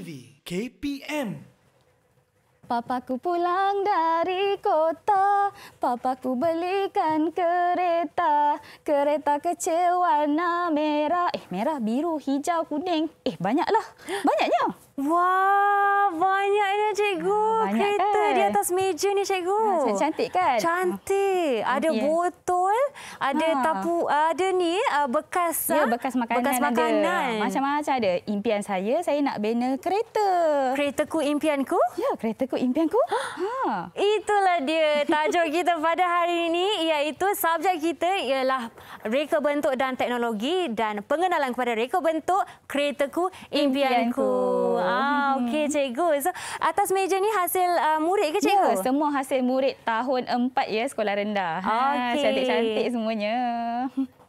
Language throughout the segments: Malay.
TV KPM. Papaku pulang dari kota, papaku belikan kereta. Kereta kecil warna merah, eh merah, biru, hijau, kuning. Eh banyaklah, banyaknya. Wah, banyaknya cikgu. Ah, banyak kereta kan? di atas meja ni cikgu. Ha, cantik kan? Cantik. Ah. Ada yeah. botol, ada ha. tapu, ada ni bekas ya, bekas makanan. Bekas makanan. Macam-macam ada. Impian saya, saya nak bina kereta. Keretaku impianku? Ya, keretaku impianku. Ha. Itulah dia tajuk kita pada hari ini iaitu subjek kita ialah reka bentuk dan teknologi dan pengenalan kepada reka bentuk keretaku impianku. impianku. Ah, Okey, hmm. cikgu. So, atas meja ni hasil uh, murid ke, ya, cikgu? Ya, semua hasil murid tahun 4 ya, sekolah rendah. Ha, okay. Cantik-cantik semuanya.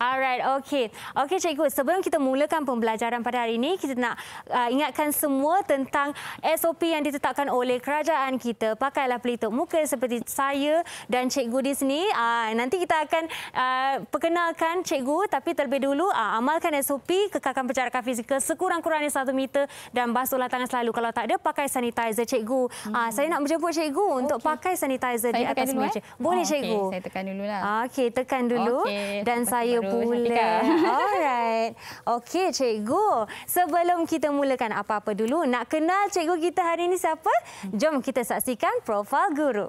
Alright, okay. Okay, cikgu, sebelum kita mulakan pembelajaran pada hari ini, kita nak uh, ingatkan semua tentang SOP yang ditetapkan oleh kerajaan kita. Pakailah pelitup muka seperti saya dan cikgu di sini. Uh, nanti kita akan uh, perkenalkan cikgu, tapi terlebih dulu uh, amalkan SOP, kekalkan percarakan fizikal sekurang-kurangnya satu meter dan basuhlah tangan selalu. Kalau tak ada, pakai sanitizer, cikgu. Uh, ah, hmm. saya nak menjemput cikgu okay. untuk pakai sanitizer saya di atas meja. Eh? Boleh, oh, okay. cikgu? Saya tekan dulu. lah. Okay, tekan dulu okay. dan saya pula. Alright. Okey, cikgu. Sebelum kita mulakan apa-apa dulu, nak kenal cikgu kita hari ini siapa? Jom kita saksikan profil guru.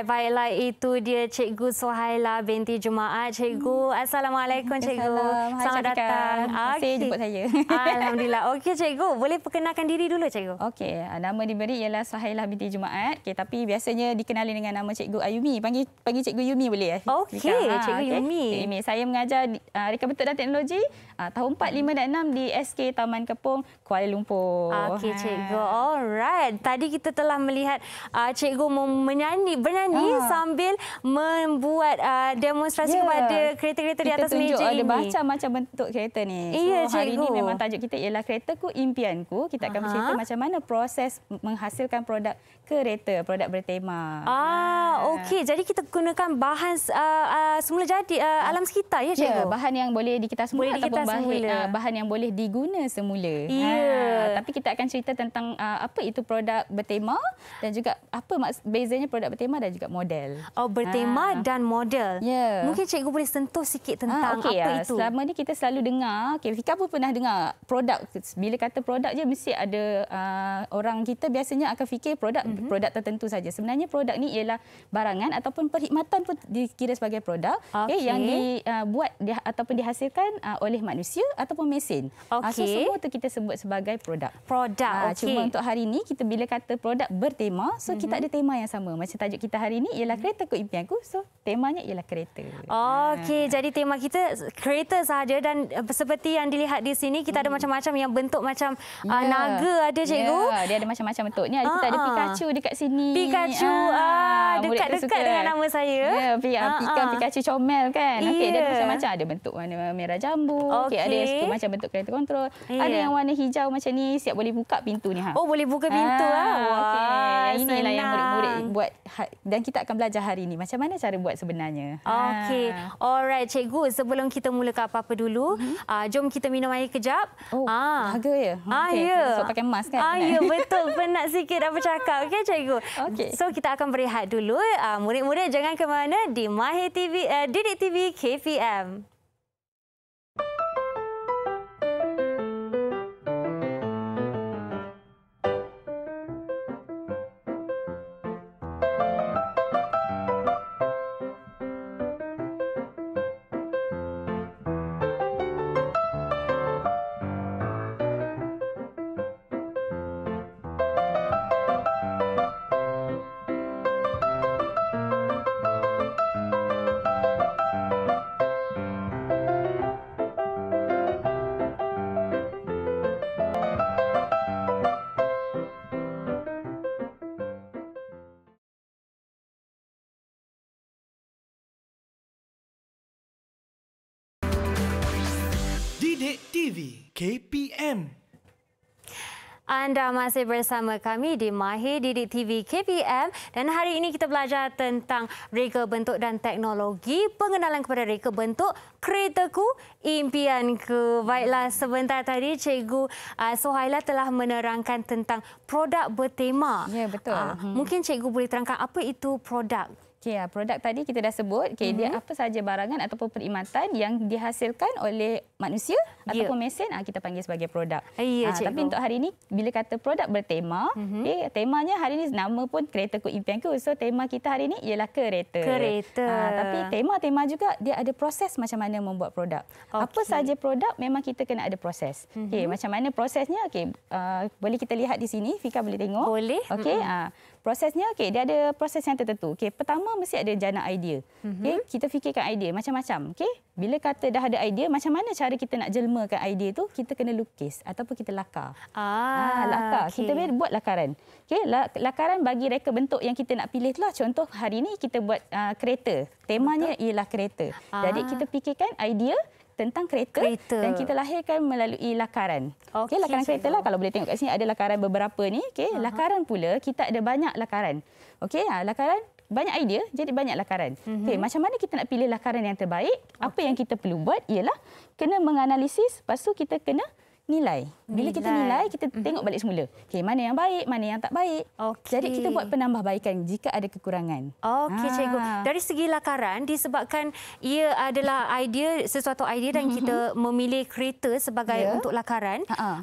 Alright, baiklah itu dia Cikgu Suhaila binti Jumaat. Cikgu, hmm. Assalamualaikum Cikgu. Assalamualaikum. Selamat datang. Terima kasih okay. jemput saya. Alhamdulillah. Okey Cikgu, boleh perkenalkan diri dulu Cikgu? Okey, nama diberi ialah Suhaila binti Jumaat. Okay, tapi biasanya dikenali dengan nama Cikgu Ayumi. Panggil, panggil Cikgu Yumi boleh ya? Okey, ah, Cikgu ha, okay. Yumi. Cikgu Saya mengajar uh, bentuk dan Teknologi uh, tahun 4, 5 dan 6 di SK Taman Kepung, Kuala Lumpur. Okey, ha. cikgu. Alright. Tadi kita telah melihat uh, cikgu menyanyi, bernyanyi uh. sambil membuat uh, demonstrasi yeah. kepada kereta-kereta di atas meja ini. Kita macam bentuk kereta ni. So, yeah, cikgu. hari ini memang tajuk kita ialah keretaku impianku. Kita akan uh bercerita macam mana proses menghasilkan produk kereta, produk bertema. Ah, Ya. Okey, jadi kita gunakan bahan uh, uh, semula jadi uh, uh. alam sekitar ya, ya cikgu. Ya, bahan yang boleh dikita semula boleh ataupun bahan, semula. Uh, bahan yang boleh diguna semula. Ya. Ha, tapi kita akan cerita tentang uh, apa itu produk bertema dan juga apa maks- bezanya produk bertema dan juga model. Oh, bertema ha. dan model. Ya. Mungkin cikgu boleh sentuh sikit tentang ha, okay, apa ya. itu. Selama ni kita selalu dengar, okay, Fika pun pernah dengar produk. Bila kata produk je, mesti ada uh, orang kita biasanya akan fikir produk-produk mm-hmm. produk tertentu saja. Sebenarnya produk ni ialah barang barangan ataupun perkhidmatan pun dikira sebagai produk okay. Eh, okay, yang dibuat eh, di, ataupun dihasilkan uh, oleh manusia ataupun mesin. Okay. Uh, so semua tu kita sebut sebagai produk. Produk. Uh, ah, okay. Cuma untuk hari ini kita bila kata produk bertema, so mm-hmm. kita mhm. ada tema yang sama. Macam tajuk kita hari ini ialah mhm. kereta ku aku. So temanya ialah kereta. Okey, uh. jadi tema kita kereta sahaja dan uh, seperti yang dilihat di sini kita mm. ada mhm. macam-macam yang bentuk macam uh, ah, yeah. naga ada cikgu. yeah. dia ada macam-macam bentuknya. uh-huh. kita ada Pikachu dekat sini. Pikachu ah uh, dekat suka dengan nama saya. Ya, yeah, uh, Pika, ah. Pikachu Comel kan. Yeah. Okey, dia macam-macam. Ada bentuk warna merah jambu. Okey, okay, ada yang suka macam bentuk kereta kontrol. Yeah. Ada yang warna hijau macam ni. Siap boleh buka pintu ni. Ha? Oh, boleh buka pintu. Ah, lah. Wah, okay. Inilah senang. yang murid-murid buat. Ha- dan kita akan belajar hari ini. Macam mana cara buat sebenarnya. Ha. Okey. Alright, Cikgu. Sebelum kita mulakan apa-apa dulu, hmm? uh, jom kita minum air kejap. Oh, ah. harga ya? Okay. Ah, ya. Yeah. So, pakai mask kan? Ah, ya, yeah, betul. Penat sikit dah bercakap. Okey, Cikgu. Okay. So, kita akan berehat dulu. Uh, Murid-murid jangan ke mana di Mahir TV, uh, eh, Didik TV KPM. Anda masih bersama kami di Mahir Didik TV KPM dan hari ini kita belajar tentang reka bentuk dan teknologi pengenalan kepada reka bentuk keretaku impianku. Baiklah sebentar tadi Cikgu uh, ah, Sohaila telah menerangkan tentang produk bertema. Ya betul. Uh, hmm. Mungkin Cikgu boleh terangkan apa itu produk Okey, ah, produk tadi kita dah sebut. Okey, mm-hmm. dia mhm. apa saja barangan ataupun perkhidmatan yang dihasilkan oleh manusia yeah. ataupun mesin ah, kita panggil sebagai produk. Eh, yeah, ya, ha, Cikgu. tapi untuk hari ini bila kata produk bertema, mm-hmm. okey, eh, temanya hari ini nama pun kereta ku impianku. So tema kita hari ini ialah kereta. Kereta. Ha, tapi tema-tema juga dia ada proses macam mana membuat produk. Okay. Apa saja produk memang kita kena ada proses. Mm-hmm. Okey, macam mana prosesnya? Okey, uh, boleh kita lihat di sini. Fika boleh tengok? Boleh. Okey, mm-hmm. ha. Prosesnya okey dia ada proses yang tertentu. Okey pertama mesti ada jana idea. Mhm. Okey kita fikirkan idea macam-macam. Okey bila kata dah ada idea macam mana cara kita nak jelmakan idea tu kita kena lukis ataupun kita lakar. Ah, ah lakar. Okay. Kita buat lakaran. Okey lakaran bagi reka bentuk yang kita nak pilih lah. Contoh hari ni kita buat uh, kereta. Temanya Betul. ialah kereta. Ah. Jadi kita fikirkan idea tentang kereta, kereta dan kita lahirkan melalui lakaran. Okey, okay, lakaran kereta lah kalau boleh tengok kat sini ada lakaran beberapa ni. Okey, uh-huh. lakaran pula kita ada banyak lakaran. Okey, ha, lakaran banyak idea jadi banyak lakaran. Mm-hmm. Okey, macam mana kita nak pilih lakaran yang terbaik? Okay. Apa yang kita perlu buat ialah kena menganalisis, lepas tu kita kena uh, nilai. Bila kita nilai, kita mhm. tengok balik semula. Okey, mana yang baik, mana yang tak baik. Okay. Jadi kita buat penambahbaikan jika ada kekurangan. Okey, ha. cikgu. Dari segi lakaran disebabkan ia adalah idea sesuatu idea dan mhm, kita mhm. memilih kereta sebagai yeah. untuk lakaran, uh,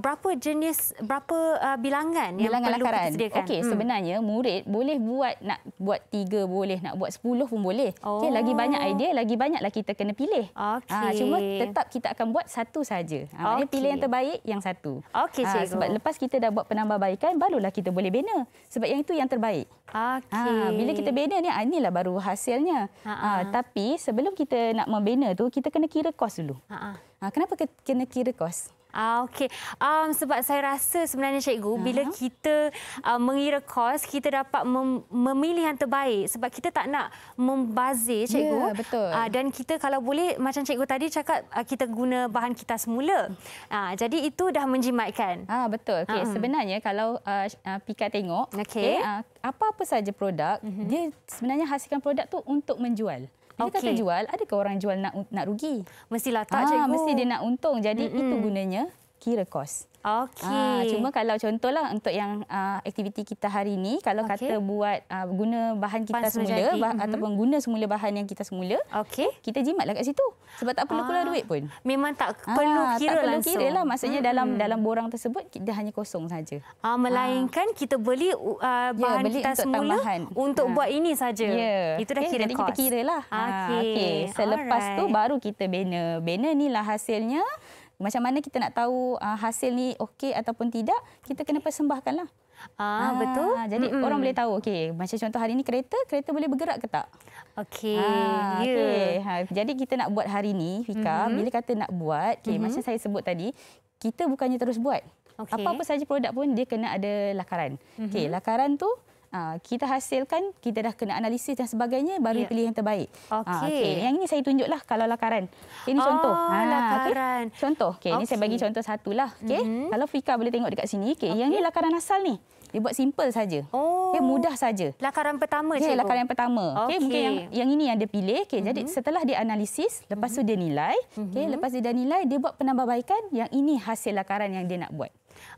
berapa jenis berapa uh, bilangan yang bilangan perlu kita sediakan? Okey, hmm. sebenarnya murid boleh buat nak buat tiga boleh, nak buat sepuluh pun boleh. Oh. Okey, lagi oh. banyak idea, lagi banyaklah kita kena pilih. Ah, Okey. Ha, cuma tetap kita akan buat satu saja. Ha, ah, okay pilih yang terbaik yang satu. Okey ah, cikgu. Ha, sebab lepas kita dah buat penambahbaikan barulah kita boleh bina. Sebab yang itu yang terbaik. Okey. Ha, bila kita bina ni ah, inilah baru hasilnya. Ha, tapi sebelum kita nak membina tu kita kena kira kos dulu. Ha, kenapa kena kira kos? Ah, Okey. Um, sebab saya rasa sebenarnya Cikgu, uh-huh. bila kita uh, mengira kos, kita dapat mem- memilih yang terbaik. Sebab kita tak nak membazir ya, Cikgu. yeah, betul. Uh, dan kita kalau boleh, macam Cikgu tadi cakap, uh, kita guna bahan kita semula. Uh, jadi itu dah menjimatkan. Ah, betul. Okay. Uh-huh. Sebenarnya kalau uh, uh, Pika tengok, okay. Okay, uh, apa-apa saja produk, uh-huh. dia sebenarnya hasilkan produk tu untuk menjual. Dia okay. kata jual, adakah orang jual nak nak rugi? Mestilah tak ah, cikgu. Mesti dia nak untung. Jadi mm -hmm. itu gunanya kira kos. Okey. Ah, cuma kalau contohlah untuk yang uh, aktiviti kita hari ini, kalau okay. kata buat uh, guna bahan kita Pansu semula bah, mm-hmm. ataupun guna semula bahan yang kita semula, okay. kita jimatlah kat situ. Sebab tak perlu ah. keluar duit pun. Memang tak perlu kira langsung. Tak perlu kira lah. Maksudnya mm-hmm. dalam hmm. dalam borang tersebut, dia hanya kosong saja. Ah, melainkan ah. kita beli uh, bahan ya, beli kita untuk semula tambahan. untuk ah. buat ini saja. Yeah. Itu dah okay, ya, kira kos. kita kira lah. Okey. Ah, okay. Selepas Alright. tu baru kita bina. Bina ni lah hasilnya. Macam mana kita nak tahu uh, hasil ni okey ataupun tidak, kita kena persembahkanlah. Ah, ah betul. jadi mm -mm. orang boleh tahu. Okey, macam contoh hari ni kereta, kereta boleh bergerak ke tak? Okey. Ah, yeah. okay. ha, jadi kita nak buat hari ni, Fika, mm -hmm. bila kata nak buat, okey, mm -hmm. macam saya sebut tadi, kita bukannya terus buat. Apa-apa okay. saja produk pun dia kena ada lakaran. Mm -hmm. Okey, mm-hmm. lakaran tu Ah, kita hasilkan, kita dah kena analisis dan sebagainya baru yeah. pilih yang terbaik. Ah, okey. Okay. Yang ini saya tunjuklah kalau lakaran. ini oh, contoh. lakaran. Okay. Contoh. Okey, okay. ini saya bagi contoh satulah. Okey. Mm -hmm. Kalau Fika boleh tengok dekat sini. Okey, okay. yang ini lakaran asal ni. Dia buat simple saja. Oh. Okay, mudah saja. Lakaran pertama saja. Ya, yeah, lakaran yang pertama. Okey, okay, mungkin yang, yang ini yang dia pilih. Okey, mm -hmm. jadi mhm. setelah dia analisis, lepas mm -hmm. tu mhm. dia nilai. Okey, mm -hmm. lepas dia dah nilai, dia buat penambahbaikan. Yang ini hasil lakaran yang dia nak buat.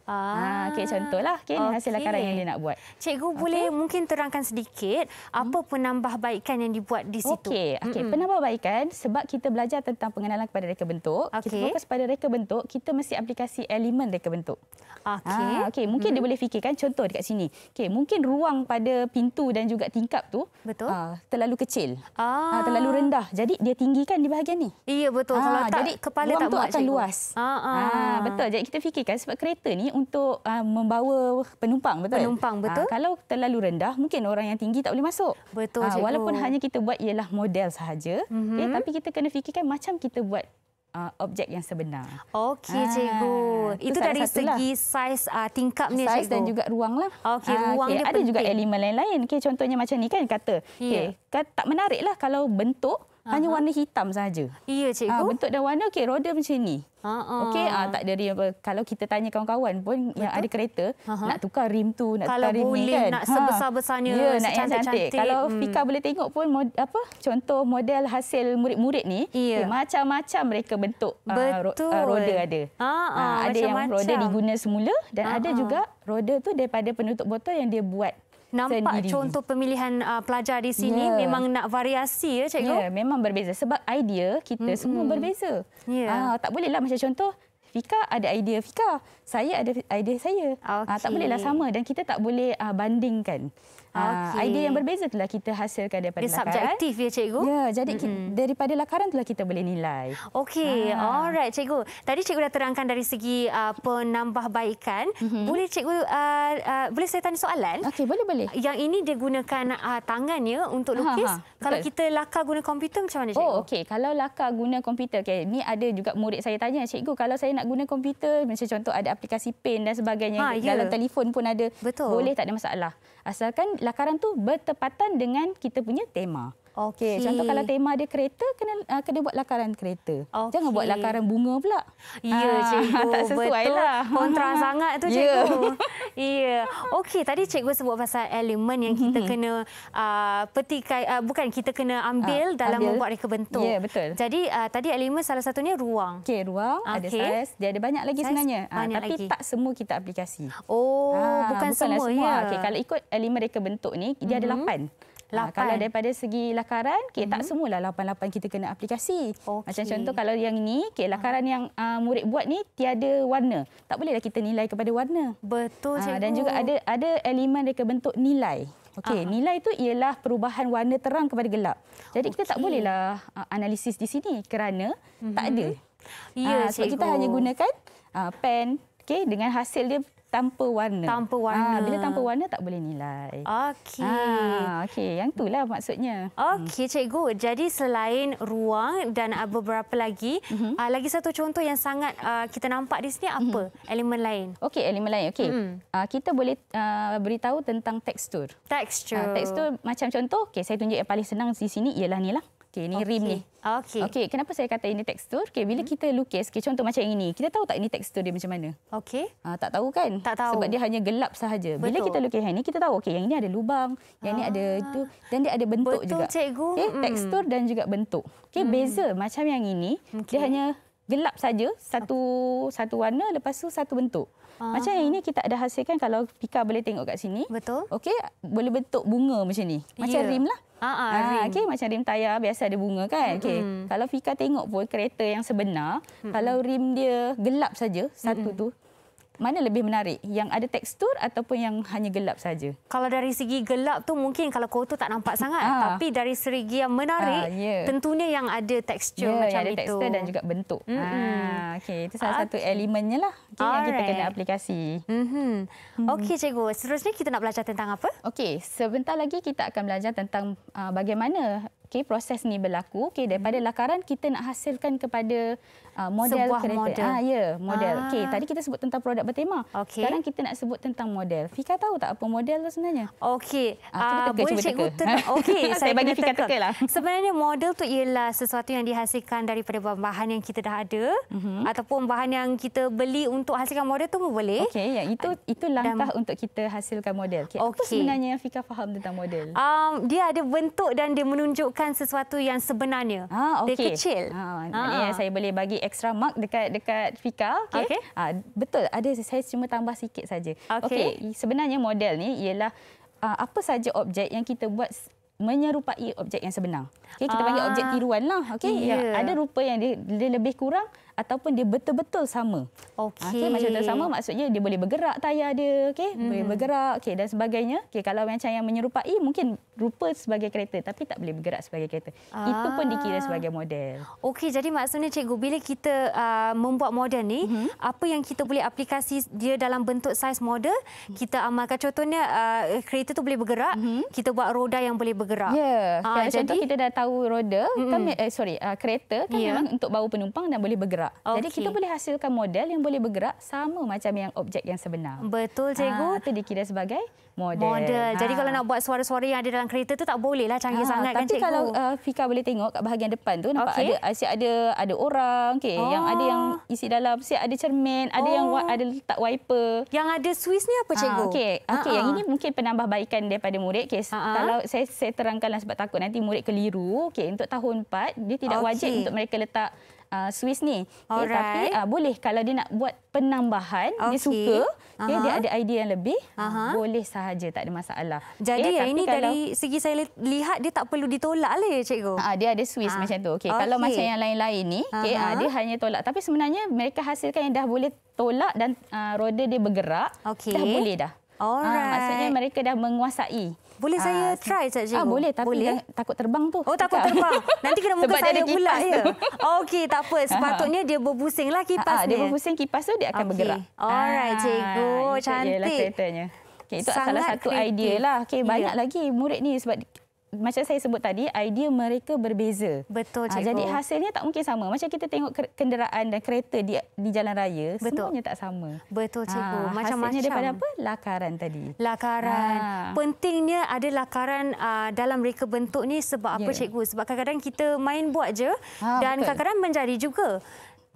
Ah, ha, ah, okay, contoh okay, okay. hasil akaran yang dia nak buat. Cikgu okay. boleh mungkin terangkan sedikit apa hmm? penambahbaikan yang dibuat di situ. Okey, okay. mm penambahbaikan sebab kita belajar tentang pengenalan kepada reka bentuk. Okay. Kita fokus pada reka bentuk, kita mesti aplikasi elemen reka bentuk. Okey. Ah, okey, mungkin mm. dia boleh fikirkan contoh dekat sini. Okey, mungkin ruang pada pintu dan juga tingkap tu betul. Ha, terlalu kecil. Ah. Ha, terlalu rendah. Jadi dia tinggikan di bahagian ni. Iya, betul. Ha, Kalau tak, jadi kepala ruang tak tu buat akan cikgu. luas. Ha, betul. Jadi kita fikirkan sebab kereta ni untuk uh, membawa penumpang betul. Penumpang ah, betul. Uh, kalau terlalu rendah mungkin orang yang tinggi tak boleh masuk. Betul. Uh, walaupun hanya kita buat ialah model sahaja, mm-hmm. Eh, okay, tapi kita kena fikirkan macam kita buat uh, objek yang sebenar. Okey cikgu. Ah, itu itu dari segi saiz uh, tingkap ni cikgu. Saiz dan juga ruanglah. Okey, ruang uh, okay. dia ada penting. juga elemen lain-lain. Okay contohnya macam ni kan kata. Yeah. Okey, ya. tak lah kalau bentuk hanya warna hitam saja. Iya cikgu. Ha, bentuk dan warna okey roda macam ni. Ha Okey ha, tak ada apa. Kalau kita tanya kawan-kawan pun Betul. yang ada kereta ha nak tukar rim tu nak Kalau tukar rim boleh, ni kan. Kalau boleh nak ha. sebesar-besarnya ha. ya, nak yang cantik. Kalau hmm. Fika boleh tengok pun apa contoh model hasil murid-murid ni iya. macam-macam mereka bentuk ah, Betul. Uh, roda ada. Ha, ada yang roda diguna semula dan ha ada juga roda tu daripada penutup botol yang dia buat nampak sendiri. contoh pemilihan uh, pelajar di sini yeah. memang nak variasi ya cikgu. Ya, yeah, memang berbeza sebab idea kita mm-hmm. semua berbeza. Yeah. Ya. Uh, tak bolehlah macam contoh Fika ada idea Fika, saya ada idea saya. Okay. Uh, tak bolehlah sama dan kita tak boleh uh, bandingkan. Okay. Idea yang berbeza itulah kita hasilkan daripada dia lakaran. Dia subjektif ya cikgu? Ya, jadi mm-hmm. daripada lakaran itulah kita boleh nilai. Okey, ha. alright cikgu. Tadi cikgu dah terangkan dari segi uh, penambahbaikan. Mm-hmm. Boleh cikgu, uh, uh, boleh saya tanya soalan? Okey, boleh-boleh. Yang ini dia gunakan uh, tangan ya untuk lukis. Ha, ha. Kalau kita lakar guna komputer macam mana cikgu? Oh, okey. Kalau lakar guna komputer, okay. ni ada juga murid saya tanya, cikgu kalau saya nak guna komputer, macam contoh ada aplikasi pen dan sebagainya. Ha, ya. dalam telefon pun ada. Betul. Boleh tak ada masalah asalkan lakaran tu bertepatan dengan kita punya tema. Okey, okay. contoh kalau tema dia kereta kena uh, kena buat lakaran kereta. Okay. Jangan buat lakaran bunga pula. Ya, ah, cikgu. Tak sesuai lah. Kontra sangat tu ya. cikgu. Ya. Okey, tadi cikgu sebut pasal elemen yang kita mhm. kena uh, petikai uh, bukan kita kena ambil uh, dalam ambil. membuat reka bentuk. Ya, yeah, betul. Jadi uh, tadi elemen salah satunya ruang. Okey, ruang okay. ada saiz, dia ada banyak lagi size sebenarnya. Banyak uh, tapi lagi. tak semua kita aplikasi. Oh, ha, bukan semua. semua. Ya. Okey, kalau ikut elemen reka bentuk ni dia mm -hmm. ada mhm. lapan. Lapan. Ha, kalau daripada segi lakaran, okay, mm-hmm. tak mhm. semualah lapan-lapan kita kena aplikasi. Okay. Macam contoh kalau yang ini, okay, lakaran yang uh, murid buat ni tiada warna. Tak bolehlah kita nilai kepada warna. Betul, ah, cikgu. Ha, dan juga ada ada elemen mereka bentuk nilai. Okey, uh-huh. nilai itu ialah perubahan warna terang kepada gelap. Jadi okay. kita tak bolehlah uh, analisis di sini kerana mm-hmm. tak mhm. ada. Ya, uh, sebab kita hanya gunakan uh, pen okay, dengan hasil dia tanpa warna. Tanpa ah, warna. Ha, bila tanpa warna tak boleh nilai. Okey. Ha, Okey, yang itulah maksudnya. Okey, hmm. cikgu. Jadi selain ruang dan ah, beberapa lagi, mm -hmm. lagi satu contoh yang sangat uh, kita nampak di sini apa? Mm -hmm. Elemen lain. Okey, elemen lain. Okey. Mm. Uh, kita boleh uh, beritahu tentang tekstur. Tekstur. Uh, tekstur macam contoh, okay, saya tunjuk yang paling senang di sini ialah inilah. Okey, ini okay. rim ni. Okey. Okey, kenapa saya kata ini tekstur? Okey, bila hmm. kita lukis, okay, contoh macam ini. Kita tahu tak ini tekstur dia macam mana? Okey. Ah, tak tahu kan? Tak tahu. Sebab dia hanya gelap sahaja. Betul. Bila kita lukis yang ini, kita tahu okey, yang ini ada lubang, yang ini ada itu ah. dan dia ada bentuk Betul, juga. Betul, cikgu. Okey, hmm. tekstur dan juga bentuk. Okey, hmm. beza macam yang ini, okay. dia hanya gelap saja satu satu warna lepas tu satu bentuk. Macam yang ini kita dah hasilkan kalau Pika boleh tengok kat sini. Betul. Okey, boleh bentuk bunga macam ni. Macam yeah. rim lah. Ah, ah, ah okay, macam rim tayar biasa ada bunga kan. Okay. Mm. Kalau Fika tengok pun kereta yang sebenar, mm. kalau rim dia gelap saja, satu mm. tu mana lebih menarik yang ada tekstur ataupun yang hanya gelap saja kalau dari segi gelap tu mungkin kalau kau tu tak nampak sangat ha. tapi dari segi yang menarik ha, yeah. Ya. tentunya yang ada tekstur yeah, macam ada itu tekstur dan juga bentuk mm -hmm. ha okey itu salah okay. Ah, satu elemennya lah okay, yang kita kena aplikasi mm -hmm. okey cikgu seterusnya kita nak belajar tentang apa okey sebentar lagi kita akan belajar tentang uh, bagaimana okay, proses ni berlaku okay, mhm. daripada lakaran kita nak hasilkan kepada uh, model Sebuah kereta. Ah, model. Ya, ah, ya, yeah, model. Ah. Okay, tadi kita sebut tentang produk bertema. Okay. Sekarang kita nak sebut tentang model. Fika tahu tak apa model tu sebenarnya? Okey. Ah, cuba ah, teka, uh, boleh cikgu teka. Okay, saya, saya bagi Fika teka. teka Sebenarnya model tu ialah sesuatu yang dihasilkan daripada bahan yang kita dah ada. Mm-hmm. Ataupun bahan yang kita beli untuk hasilkan model tu boleh. Okey, ya, itu, ah, itu langkah Dan, untuk kita hasilkan model. Okey. okay. Apa sebenarnya yang Fika faham tentang model? Um, dia ada bentuk dan dia menunjukkan merasakan sesuatu yang sebenarnya. Ha, ah, okay. Dia kecil. Ha, ha, ha. saya boleh bagi extra mark dekat dekat Fika. Okay. Okay. Ha, ah, betul, ada saya cuma tambah sikit saja. Okay. okay. Sebenarnya model ni ialah uh, apa saja objek yang kita buat menyerupai objek yang sebenar. Okay, kita ah. panggil objek tiruan lah. Okay, yeah. ya, ada rupa yang dia, dia lebih kurang ataupun dia betul-betul sama. Ha, okey. Okay, macam sama maksudnya dia boleh bergerak tayar dia, okey, hmm. boleh bergerak, okey dan sebagainya. Okey, kalau macam yang menyerupai mungkin rupa sebagai kereta tapi tak boleh bergerak sebagai kereta. Ah. Itu pun dikira ah. sebagai model. Okey, jadi maksudnya cikgu bila kita uh, membuat model ni, hmm. apa yang kita boleh aplikasi dia dalam bentuk size model, hmm. kita amalkan contohnya uh, kereta tu boleh bergerak, hmm. kita buat roda yang boleh bergerak. Ya. Yeah. Uh, jadi contoh kita dah tahu roda, hmm. kan eh, sorry, uh, kereta kan yeah. memang untuk bawa penumpang dan boleh bergerak bergerak. Okay. Jadi kita boleh hasilkan model yang boleh bergerak sama macam yang objek yang sebenar. Betul ah, cikgu. Ha, itu dikira sebagai model. model. Ha. Jadi ah. kalau nak buat suara-suara yang ada dalam kereta tu tak bolehlah canggih ha, sangat kan, tapi kan cikgu. Tapi kalau uh, Fika boleh tengok kat bahagian depan tu nampak okay. ada asyik ada ada orang okey oh. yang ada yang isi dalam siap ada cermin, ada oh. yang ada letak wiper. Yang ada Swiss ni apa cikgu? Ha, okey. Okey uh-huh. yang ini mungkin penambahbaikan daripada murid okay, uh-huh. Kalau saya saya terangkanlah sebab takut nanti murid keliru okey untuk tahun 4 dia tidak okay. wajib untuk mereka letak uh, Swiss ni. Okay, ya, tapi uh, boleh kalau dia nak buat penambahan, okay. dia suka, okay, ya, dia ada idea yang lebih, uh boleh sahaja, tak ada masalah. Jadi okay, ya, ini kalau, dari segi saya lihat, dia tak perlu ditolak lah ya, cikgu? Uh, dia ada Swiss uh. macam tu. Okay, okay. Kalau macam yang lain-lain ni, okay, uh ah, dia hanya tolak. Tapi sebenarnya mereka hasilkan yang dah boleh tolak dan uh, roda dia bergerak, okay. dah boleh dah. Alright. Ha, maksudnya mereka dah menguasai boleh uh, saya try Cik Jiho? Ah, boleh tapi boleh. takut terbang tu. Oh takut terbang. Nanti kena muka saya pula ya. Okey tak apa sepatutnya dia berpusing lah kipas ni. Ah, ah, dia berpusing kipas tu dia akan okay. bergerak. Alright cikgu oh, lah cantik. Itu, okay, salah satu idea lah. Okay, banyak ya. lagi murid ni sebab macam saya sebut tadi idea mereka berbeza. Betul ha, cikgu. Jadi hasilnya tak mungkin sama. Macam kita tengok kenderaan dan kereta di di jalan raya Betul. semuanya tak sama. Betul cikgu. Ha, Macam-macam daripada apa? lakaran tadi. Lakaran. Ha. Pentingnya ada lakaran uh, dalam reka bentuk ni sebab apa yeah. cikgu? Sebab kadang-kadang kita main buat je ha, dan kadang-kadang menjadi juga.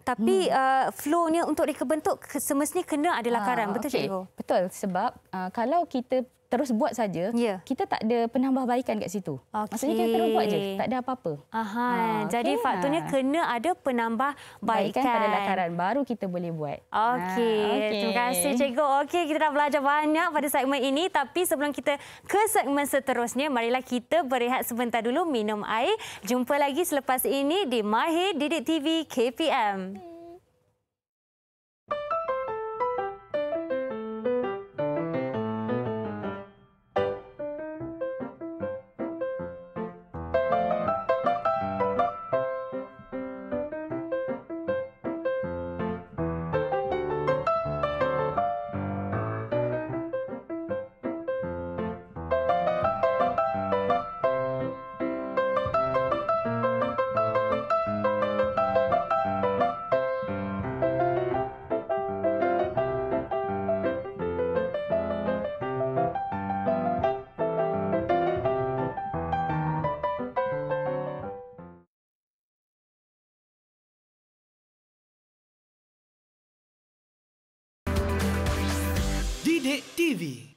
Tapi hmm. uh, flow-nya untuk reka bentuk semestinya kena ada lakaran. Ha, Betul, okay. Cikgu? Betul. Sebab uh, kalau kita terus buat saja yeah. kita tak ada penambahbaikan kat situ okay. maksudnya kita terus buat je tak ada apa-apa aha ha, jadi okay. faktornya kena ada penambahbaikan pada lataran baru kita boleh buat ha, okey okay. terima kasih cikgu okey kita dah belajar banyak pada segmen ini tapi sebelum kita ke segmen seterusnya marilah kita berehat sebentar dulu minum air jumpa lagi selepas ini di Mahir Didik TV KPM hmm.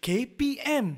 KPM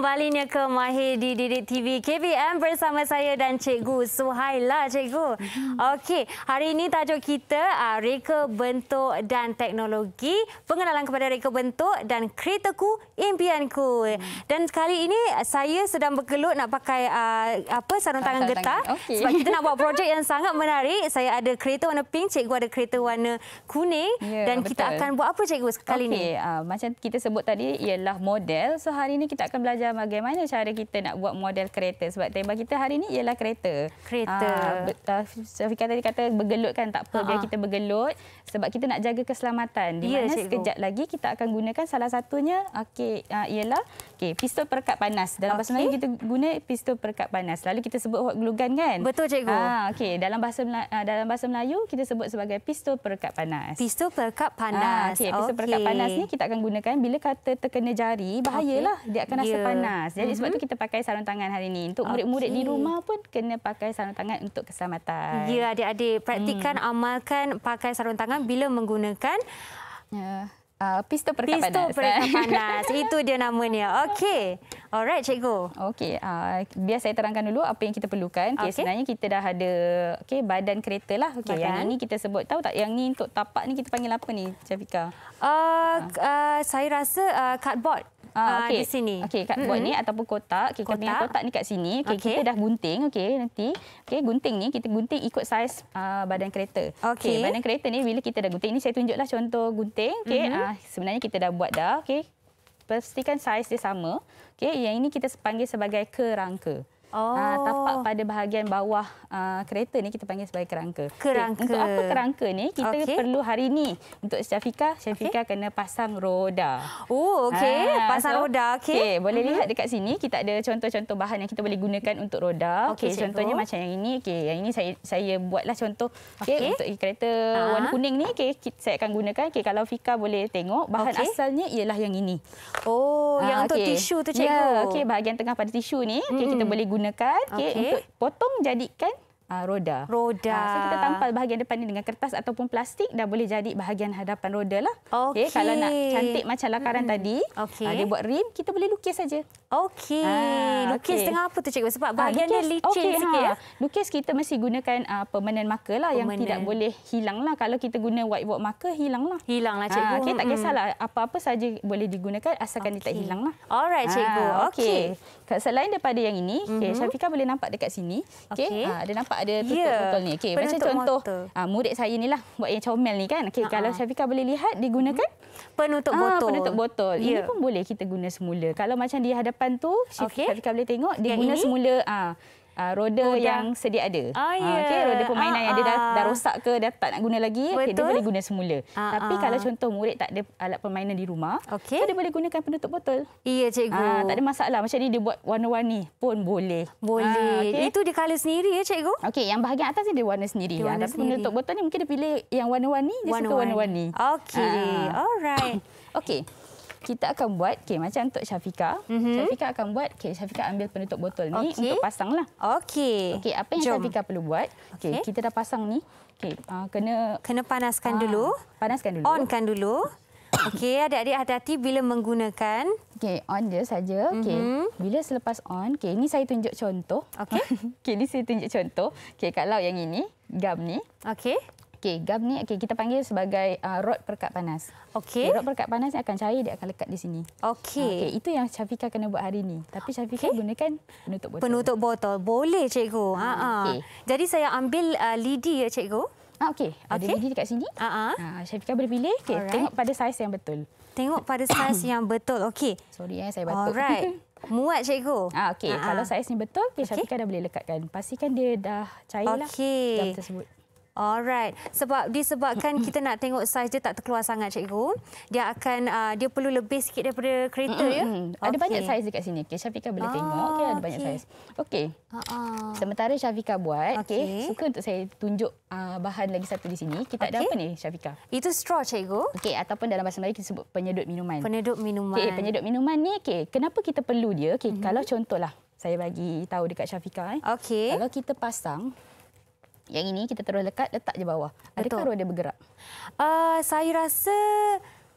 kembalinya ke Mahir di Didik TV KBM bersama saya dan Cikgu Suhaila Cikgu. Mm-hmm. Okey, hari ini tajuk kita uh, reka bentuk dan teknologi, pengenalan kepada reka bentuk dan keretaku impianku. Mm. Dan kali ini saya sedang berkelut nak pakai uh, apa sarung tangan Tantang getah Okay. sebab kita nak buat projek yang sangat menarik. Saya ada kereta warna pink, Cikgu ada kereta warna kuning yeah, dan betul. kita akan buat apa Cikgu sekali okay. ini? uh, ah, macam kita sebut tadi ialah model. So hari ini kita akan belajar adalah bagaimana cara kita nak buat model kereta sebab tema kita hari ini ialah kereta. Kereta. Ah, ah Safika tadi kata bergelut kan tak apa Ha-ha. biar kita bergelut sebab kita nak jaga keselamatan. Di ya, mana cikgu. sekejap lagi kita akan gunakan salah satunya okey ah, ialah okey pistol perekat panas. Dalam okay. bahasa Melayu kita guna pistol perekat panas. Lalu kita sebut hot glue gun kan? Betul cikgu. Ah okey dalam bahasa Melayu, ah, dalam bahasa Melayu kita sebut sebagai pistol perekat panas. Pistol perekat panas. Ah, okey pistol okay. perekat panas ni kita akan gunakan bila kata terkena jari bahayalah okay. dia akan rasa ya. yeah. panas panas. Jadi mm -hmm. sebab tu mhm. kita pakai sarung tangan hari ini. Untuk murid-murid okay. di rumah pun kena pakai sarung tangan untuk keselamatan. Ya, adik-adik. Praktikan, mm. amalkan pakai sarung tangan bila menggunakan... Yeah. Ya. Uh, pistol perekat panas. Pistol perekat panas. Itu dia namanya. Okey. Alright, cikgu. Okey. Uh, biar saya terangkan dulu apa yang kita perlukan. Okay, okay. Sebenarnya kita dah ada okay, badan kereta. Lah. Okay, yang ini kita sebut. Tahu tak yang ni untuk tapak ni kita panggil apa ni, Syafiqah? Uh, uh. uh, saya rasa uh, cardboard. Ah, ah okay. Di sini. Okey, kat buat mm -hmm. ni ataupun kotak. Okay, kotak. Kita punya kotak ni kat sini. Okey, okay. kita dah gunting. Okey, nanti. Okey, gunting ni kita gunting ikut saiz uh, badan kereta. Okey. Okay, badan kereta ni bila kita dah gunting. Ini saya tunjuklah contoh gunting. Okey, mm -hmm. uh, sebenarnya kita dah buat dah. Okey, pastikan saiz dia sama. Okey, yang ini kita panggil sebagai kerangka. Ah, oh. Ha, tapak pada bahagian bawah uh, kereta ni kita panggil sebagai kerangka. Kerangka. Okay, untuk apa kerangka ni? Kita okay. perlu hari ni untuk Syafika, Syafika okay. kena pasang roda. Oh, okey. Ha, pasang so, roda, okey. Okay, boleh uh-huh. lihat dekat sini kita ada contoh-contoh bahan yang kita boleh gunakan untuk roda. Okey, okay, contohnya macam yang ini. Okey, yang ini saya saya buatlah contoh. Okey, okay. untuk kereta uh warna kuning ni, okey, saya akan gunakan. Okey, kalau Fika boleh tengok bahan okay. asalnya ialah yang ini. Oh, ha, yang okay. untuk tisu tu ya, cikgu. Ya, yeah, okey, bahagian tengah pada tisu ni, okey mm. kita boleh guna gunakan okay, okay. untuk potong jadikan uh, roda. Roda. Uh, so kita tampal bahagian depan ni dengan kertas ataupun plastik dah boleh jadi bahagian hadapan roda lah. Eh, okey. Okay, kalau nak cantik macam lakaran hmm. tadi, ah, okay. uh, dia buat rim, kita boleh lukis saja. Okey. Uh, lukis okay. tengah apa tu cikgu sebab bahagian uh, lukis, dia licin okay, sikit ha. ya. Lukis kita mesti gunakan uh, permanent marker lah permanent. yang tidak boleh hilang lah. Kalau kita guna whiteboard marker Hilang lah, lah cikgu. Uh, okay, tak hmm. kisahlah apa-apa saja boleh digunakan asalkan okay. dia tak hilanglah. Alright cikgu. Uh, okey. Okay. Selain daripada yang ini, okay. mm-hmm. Syafika boleh nampak dekat sini. Okey. Okay. Uh, ada nampak ada tutup yeah. botol ni. Okey, macam contoh uh, murid saya ni lah buat yang comel ni kan. Okey, uh -huh. kalau Syafika boleh lihat digunakan hmm. ah, penutup botol. Ah, penutup botol. Yeah. Ini ya. pun boleh kita guna semula. Kalau macam di hadapan tu, Syafika okay. boleh tengok dia yang guna ini? semula ah uh, uh, roda oh, ya. yang dah. sedia ada. Ah, yeah. uh, ya. okay, roda permainan ah, yang ah. dah, dah rosak ke, dah tak nak guna lagi, okay, dia boleh guna semula. Ah, Tapi ah. kalau contoh murid tak ada alat permainan di rumah, okay. so dia boleh gunakan penutup botol. Iya, yeah, cikgu. Uh, tak ada masalah. Macam ni dia buat warna-warni pun boleh. Boleh. Uh, ah, okay. Itu dia colour sendiri ya, cikgu? Okey, yang bahagian atas ni dia warna sendiri. Dia warna ya. sendiri. Penutup botol ni mungkin dia pilih yang warna-warni, dia warna -warni. suka warna-warni. Okey, uh. alright. Okey kita akan buat okay, macam untuk Syafika. Mm-hmm. Syafika akan buat okay, Syafika ambil penutup botol ni okay. untuk pasanglah. Okey. Okey, apa yang Jom. Syafika perlu buat? Okey, okay. kita dah pasang ni. Okey, uh, kena kena panaskan uh, dulu. Panaskan dulu. Onkan dulu. Okey, adik-adik hati-hati bila menggunakan. Okey, on dia saja. Okey. Mm-hmm. Bila selepas on, okey, ini saya tunjuk contoh. Okey. okey, ini saya tunjuk contoh. Okey, kalau yang ini gam ni. Okey. Okey, gam ni okey kita panggil sebagai uh, rod perkat panas. Okey. Okay, rod perkat panas ni akan cair dia akan lekat di sini. Okey. Ah, okay, itu yang Syafika kena buat hari ini. Tapi Syafika okay. gunakan penutup botol. Penutup botol. Boleh cikgu. Ha ah. Ha. Okay. Jadi saya ambil uh, lidi ya cikgu. Ah okey. Ada okay. lidi dekat sini. Ha, ha. ah. Uh-huh. Ha Syafika boleh pilih. Okey, tengok pada saiz yang betul. Tengok pada saiz yang betul. Okey. Sorry eh saya batuk. Alright. Muat cikgu. Ah okey. Ha, Kalau saiz ni betul, okay, okay. Syafika dah boleh lekatkan. Pastikan dia dah cairlah Okey. Jam tersebut. Alright. Sebab disebabkan kita nak tengok saiz dia tak terkeluar sangat cikgu. Dia akan uh, dia perlu lebih sikit daripada kereta mm -hmm. ya. Ada okay. banyak saiz dekat sini. Okey, Syafika boleh oh, tengok. Okey, ada okay. banyak saiz. Okey. Uh -uh. Sementara Syafika buat, okey, okay. suka untuk saya tunjuk uh, bahan lagi satu di sini. Kita okay. ada apa ni, Syafika? Itu straw cikgu. Okey, ataupun dalam bahasa Melayu kita sebut penyedut minuman. Penyedut minuman. Okey, penyedut minuman ni okey, kenapa kita perlu dia? Okey, mm -hmm. kalau contohlah saya bagi tahu dekat Syafika eh. Okay. Kalau kita pasang yang ini kita terus lekat letak je bawah. Adakah Betul. roh dia bergerak? Uh, saya rasa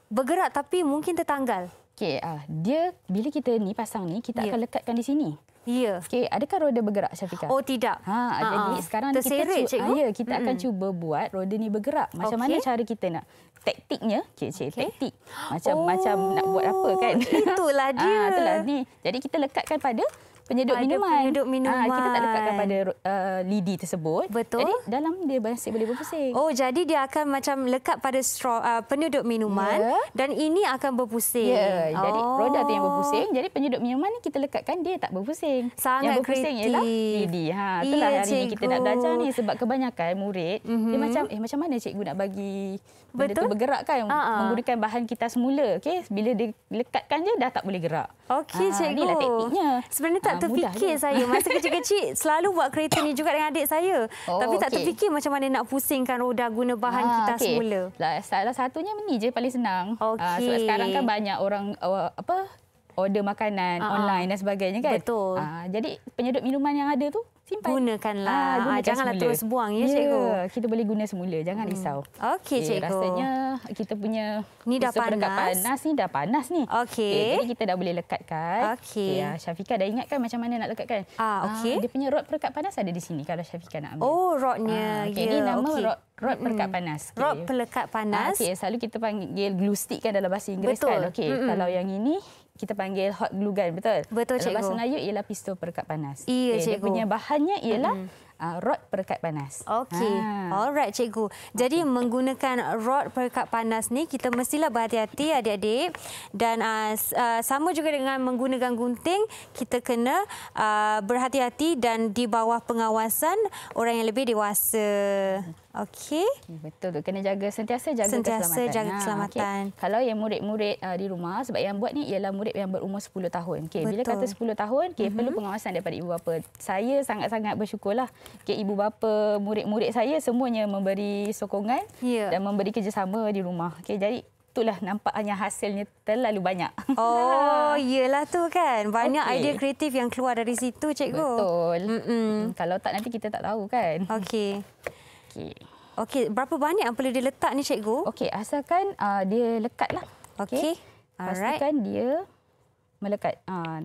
bergerak tapi mungkin tertanggal. Okey, uh, dia bila kita ni pasang ni kita yeah. akan lekatkan di sini. Ya. Yeah. Okey, adakah roda bergerak Syafika? Oh, tidak. Ha, Ha-ha. jadi ah, sekarang Terseret, kita cuba, ya, kita mm-hmm. akan cuba buat roda ni bergerak. Macam okay. mana cara kita nak taktiknya? Okey, okay. taktik. Macam oh, macam nak buat apa oh, kan? Itulah dia. Ha, itulah ni. Jadi kita lekatkan pada penyedut minuman. Penyedut minuman. Ah, ha, kita tak lekatkan pada uh, lidi tersebut. Betul. Jadi dalam dia masih boleh berpusing. Oh, jadi dia akan macam lekat pada straw, uh, penyedut minuman yeah. dan ini akan berpusing. Ya, yeah. jadi oh. roda tu yang berpusing. Jadi penyedut minuman ni kita lekatkan dia tak berpusing. Sangat yang berpusing kreatif. ialah lidi. Ha, itulah yeah, hari ini kita nak belajar ni sebab kebanyakan murid mm-hmm. dia mhm. macam eh macam mana cikgu nak bagi benda Betul? tu bergerak kan uh-huh. menggunakan bahan kita semula. Okay, bila dia lekatkan je dah tak boleh gerak. Okey, ha, cikgu. Inilah tekniknya. Sebenarnya tak tak ah, terfikir mudah saya. Masa kecil-kecil selalu buat kereta ni juga dengan adik saya. Oh, Tapi tak terfikir macam mana nak pusingkan roda guna bahan ha, kita okay. semula. Lah, salah satunya ni je paling senang. Okay. Uh, sebab sekarang kan banyak orang uh, apa order makanan uh online dan sebagainya kan. Betul. Uh, jadi penyedut minuman yang ada tu simpan. Gunakanlah. Ah, gunakan ah, Janganlah semula. terus buang ya, ya cikgu. Ya, kita boleh guna semula. Jangan hmm. risau. Okey okay, eh, cikgu. Rasanya kita punya ni dah panas. panas ni dah panas ni. Okey. Okay, eh, jadi kita dah boleh lekatkan. Okey. Ya, okay, Syafika dah ingat kan macam mana nak lekatkan? Ah, okay Ah, dia punya rod perekat panas ada di sini kalau Syafika nak ambil. Oh, rodnya. Ah, okey, yeah, ini nama okay. rod rod perekat panas. Okay. Rod pelekat ah, panas. okay selalu kita panggil glue stick kan dalam bahasa Inggeris Betul. kan. Okey, kalau yang ini kita panggil hot glue gun kan, betul? Betul cikgu. Dalam bahasa Melayu ialah pistol perekat panas. Iya okay, eh, cikgu. Dia punya bahannya ialah mm -hmm. Uh, rod perekat panas. Okey. Ha. Alright cikgu. Jadi okay. menggunakan rod perekat panas ni kita mestilah berhati-hati adik-adik dan uh, uh, sama juga dengan menggunakan gunting kita kena uh, berhati-hati dan di bawah pengawasan orang yang lebih dewasa. Okey. Okay, betul tu. Kena jaga sentiasa jaga sentiasa keselamatan. jaga ha, keselamatan. Ha, okay. Kalau yang murid-murid uh, di rumah sebab yang buat ni ialah murid yang berumur 10 tahun. Okey. Bila kata 10 tahun, okey uh -huh. perlu mhm. pengawasan daripada ibu bapa. Saya sangat-sangat bersyukurlah ke ibu bapa, murid-murid saya semuanya memberi sokongan yeah. dan memberi kerjasama di rumah. Okay, jadi itulah nampaknya hasilnya terlalu banyak. Oh, iyalah tu kan. Banyak okay. idea kreatif yang keluar dari situ, cikgu. Betul. Mm-mm. Hmm, kalau tak nanti kita tak tahu kan. Okey. Okey. Okey, berapa banyak yang perlu diletak ni cikgu? Okey, asalkan uh, dia lekatlah. Okey. Okay. Alright. Pastikan dia melekat. Uh, ah,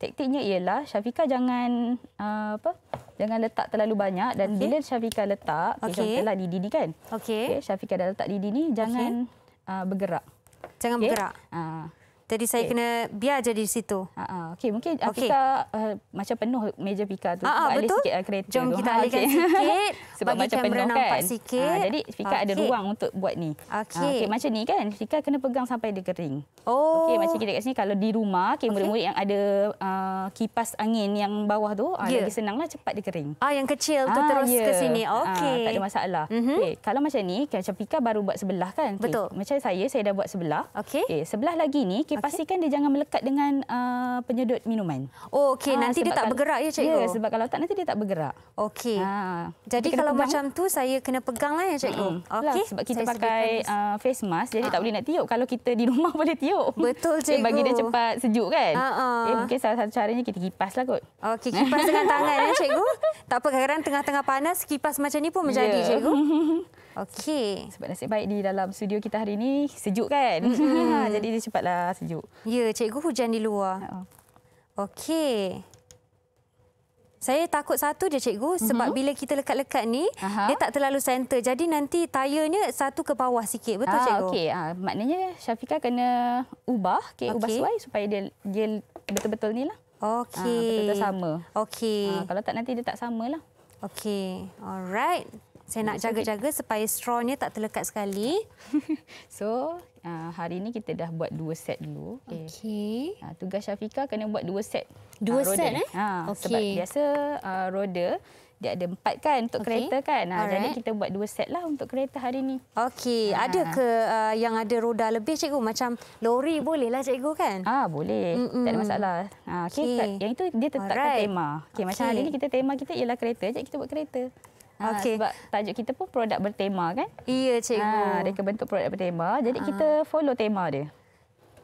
taktiknya ialah Syafika jangan uh, apa? Jangan letak terlalu banyak dan okay. bila Syafika letak, okay. contohlah di dini kan. Okey. Okay, Syafika dah letak di dini, jangan okay. uh, ah, bergerak. Jangan okay. bergerak. Uh, jadi saya okay. kena biar je di situ. Okay, mungkin okay. kita uh, eh, macam penuh meja Fika tu. Aa, betul? Alih sikit uh, kereta Jom kita ha, alihkan okay. sikit. Sebab bagi macam penuh kan. Sikit. Ha, jadi Fika okay. ada ruang untuk buat ni. Okey. Ha, okay, macam ni kan, Fika kena pegang sampai dia kering. Oh. Okey, macam kita kat sini, kalau di rumah, okay, okay. murid yang ada uh, kipas angin yang bawah tu, yeah. Ya. lagi senanglah cepat dia kering. Ah, yang kecil tu Aa, ah, terus yeah. ke sini. Ah, okey. Tak ada masalah. Mm-hmm. Okay, kalau macam ni, macam Fika baru buat sebelah kan. Okay. Betul. Macam saya, saya dah buat sebelah. Okey. Okay, sebelah lagi ni, okay, okay. pastikan dia jangan melekat dengan uh, penyedut minuman. Oh, okey, ah, nanti dia tak bergerak ya, cikgu. Ya, sebab kalau tak nanti dia tak bergerak. Okey. Ah, jadi kalau pegang. macam tu saya kena peganglah ya, cikgu. Mm. Okey. sebab kita saya pakai uh, face mask, jadi uh. tak ah. boleh nak tiup. Kalau kita di rumah boleh tiup. Betul, cikgu. Eh, bagi dia cepat sejuk kan? Uh-uh. Eh, mungkin salah satu caranya kita kipaslah kot. Okey, kipas dengan tangan ya, cikgu. Tak apa, kadang-kadang tengah-tengah panas, kipas macam ni pun ya. menjadi, yeah. cikgu. Okey. Sebab nasib baik di dalam studio kita hari ini sejuk kan? Mm-hmm. Jadi dia cepatlah sejuk. Ya, cikgu hujan di luar. Uh-oh. Ya okey. Saya takut satu je cikgu sebab mm-hmm. bila kita lekat-lekat ni Aha. dia tak terlalu center. Jadi nanti tayarnya satu ke bawah sikit. Betul ah, cikgu? Okey. Ah, maknanya Syafika kena ubah, okay, okay. ubah suai supaya dia dia betul-betul ni lah. ah, Okey. Ah, betul-betul sama. Okey. Ah, kalau tak nanti dia tak samalah. Okey. Alright. Saya nak jaga-jaga supaya strawnya tak terlekat sekali. So, uh, hari ini kita dah buat dua set dulu. Okey. Okay. Uh, tugas Syafika kena buat dua set. Dua ah, set eh? Ha, okay. Sebab biasa uh, roda dia ada empat kan untuk okay. kereta kan. Ha, jadi kita buat dua set lah untuk kereta hari ini. Okey. Ha. Ah. Ada ke uh, yang ada roda lebih cikgu? Macam lori bolehlah cikgu kan? Ah ha, boleh. Mm-mm. Tak ada masalah. Ha, okay. okay. Yang itu dia tetapkan Alright. tema. Okey. Okay. Macam hari ini kita tema kita ialah kereta. Jadi kita buat kereta. Ah, okay. Ha, sebab tajuk kita pun produk bertema kan? Iya, cikgu. Ha, ah, reka bentuk produk bertema. Jadi ha. kita ah. follow tema dia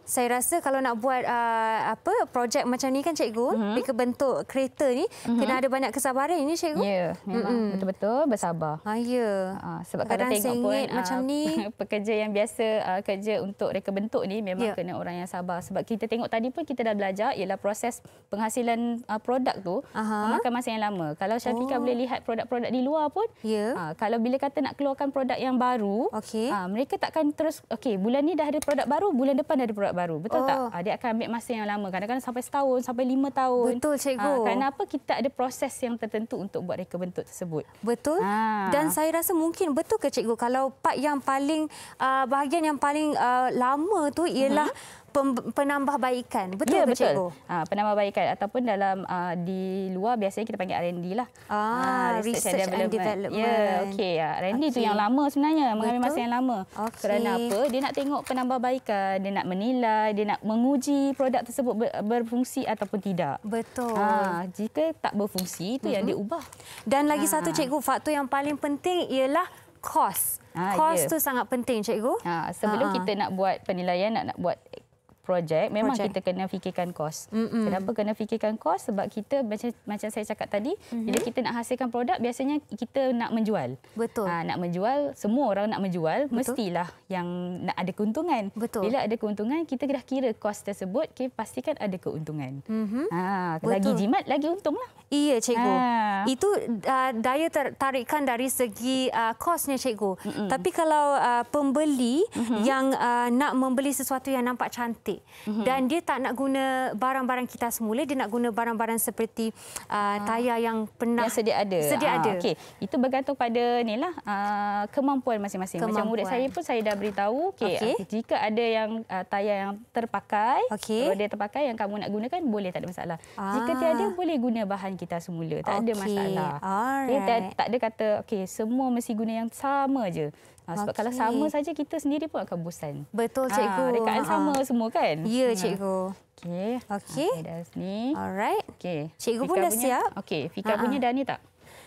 saya rasa kalau nak buat uh, apa projek macam ni kan cikgu mm-hmm. bila bentuk kereta ni mm-hmm. kena ada banyak kesabaran ini ya cikgu ya yeah, memang mm-hmm. betul-betul bersabar ha ah, ya yeah. uh, sebab kalau tengok pun macam uh, ni pekerja yang biasa uh, kerja untuk reka bentuk ni memang yeah. kena orang yang sabar sebab kita tengok tadi pun kita dah belajar ialah proses penghasilan uh, produk tu uh-huh. memakan masa yang lama kalau Syafika oh. boleh lihat produk-produk di luar pun yeah. Ya. uh, kalau bila kata nak keluarkan produk yang baru okay. uh, mereka takkan terus okey bulan ni dah ada produk baru bulan depan dah ada produk produk baru. Betul oh. tak? Ah, ha, dia akan ambil masa yang lama. Kadang-kadang sampai setahun, sampai lima tahun. Betul, cikgu. Ha, apa? kita ada proses yang tertentu untuk buat reka bentuk tersebut. Betul. Ha. Dan saya rasa mungkin betul ke cikgu kalau part yang paling, uh, bahagian yang paling uh, lama tu ialah uh mhm. -huh penambahbaikan. Betul ya, ke betul. cikgu? Ha, penambahbaikan ataupun dalam uh, di luar biasanya kita panggil R&D lah. Ah, ha, research, research and development. And development. Ya, okey. Ha, R&D itu okay. yang lama sebenarnya. Betul? Mengambil masa yang lama. Okay. Kerana apa? Dia nak tengok penambahbaikan. Dia nak menilai. Dia nak menguji produk tersebut berfungsi ataupun tidak. Betul. Ha, jika tak berfungsi, itu uh-huh. yang dia ubah. Dan lagi ha. satu cikgu, faktor yang paling penting ialah kos. Kos ha, yeah. tu sangat penting cikgu. Ha, sebelum ha, ha kita nak buat penilaian, nak nak buat projek memang project. kita kena fikirkan kos. Mm-mm. Kenapa kena fikirkan kos? Sebab kita macam macam saya cakap tadi, mm-hmm. bila kita nak hasilkan produk biasanya kita nak menjual. Betul. Ha, nak menjual, semua orang nak menjual, Betul. mestilah yang nak ada keuntungan. Betul. Bila ada keuntungan, kita dah kira kos tersebut, okay, pastikan ada keuntungan. Mm-hmm. Ha, Betul. lagi jimat lagi untunglah. Iya, cikgu. Ha. Itu uh, daya tarikan dari segi uh, kosnya cikgu. Mm-mm. Tapi kalau uh, pembeli mm-hmm. yang uh, nak membeli sesuatu yang nampak cantik cantik mm-hmm. dan dia tak nak guna barang-barang kita semula dia nak guna barang-barang seperti uh, ah. tayar yang pernah yang sedia ada sedia ah, ada okey itu bergantung pada nilah uh, ah, kemampuan masing-masing kemampuan. macam mudah saya pun saya dah beritahu okey okay. uh, ah, jika ada yang uh, tayar yang terpakai okay. kalau dia terpakai yang kamu nak gunakan boleh tak ada masalah ah. jika tiada boleh guna bahan kita semula tak okay. ada masalah okey tak, tak ada kata okey semua mesti guna yang sama je Ha, sebab okay. kalau sama saja kita sendiri pun akan bosan. Betul ah, cikgu. Ha, rekaan sama ah, semua kan? Ya cikgu. Okey. Okey. Ha, dah sini. Alright. Okey. Cikgu Fika pun dah punya, siap. Okey, Fika ha. punya dah ni tak?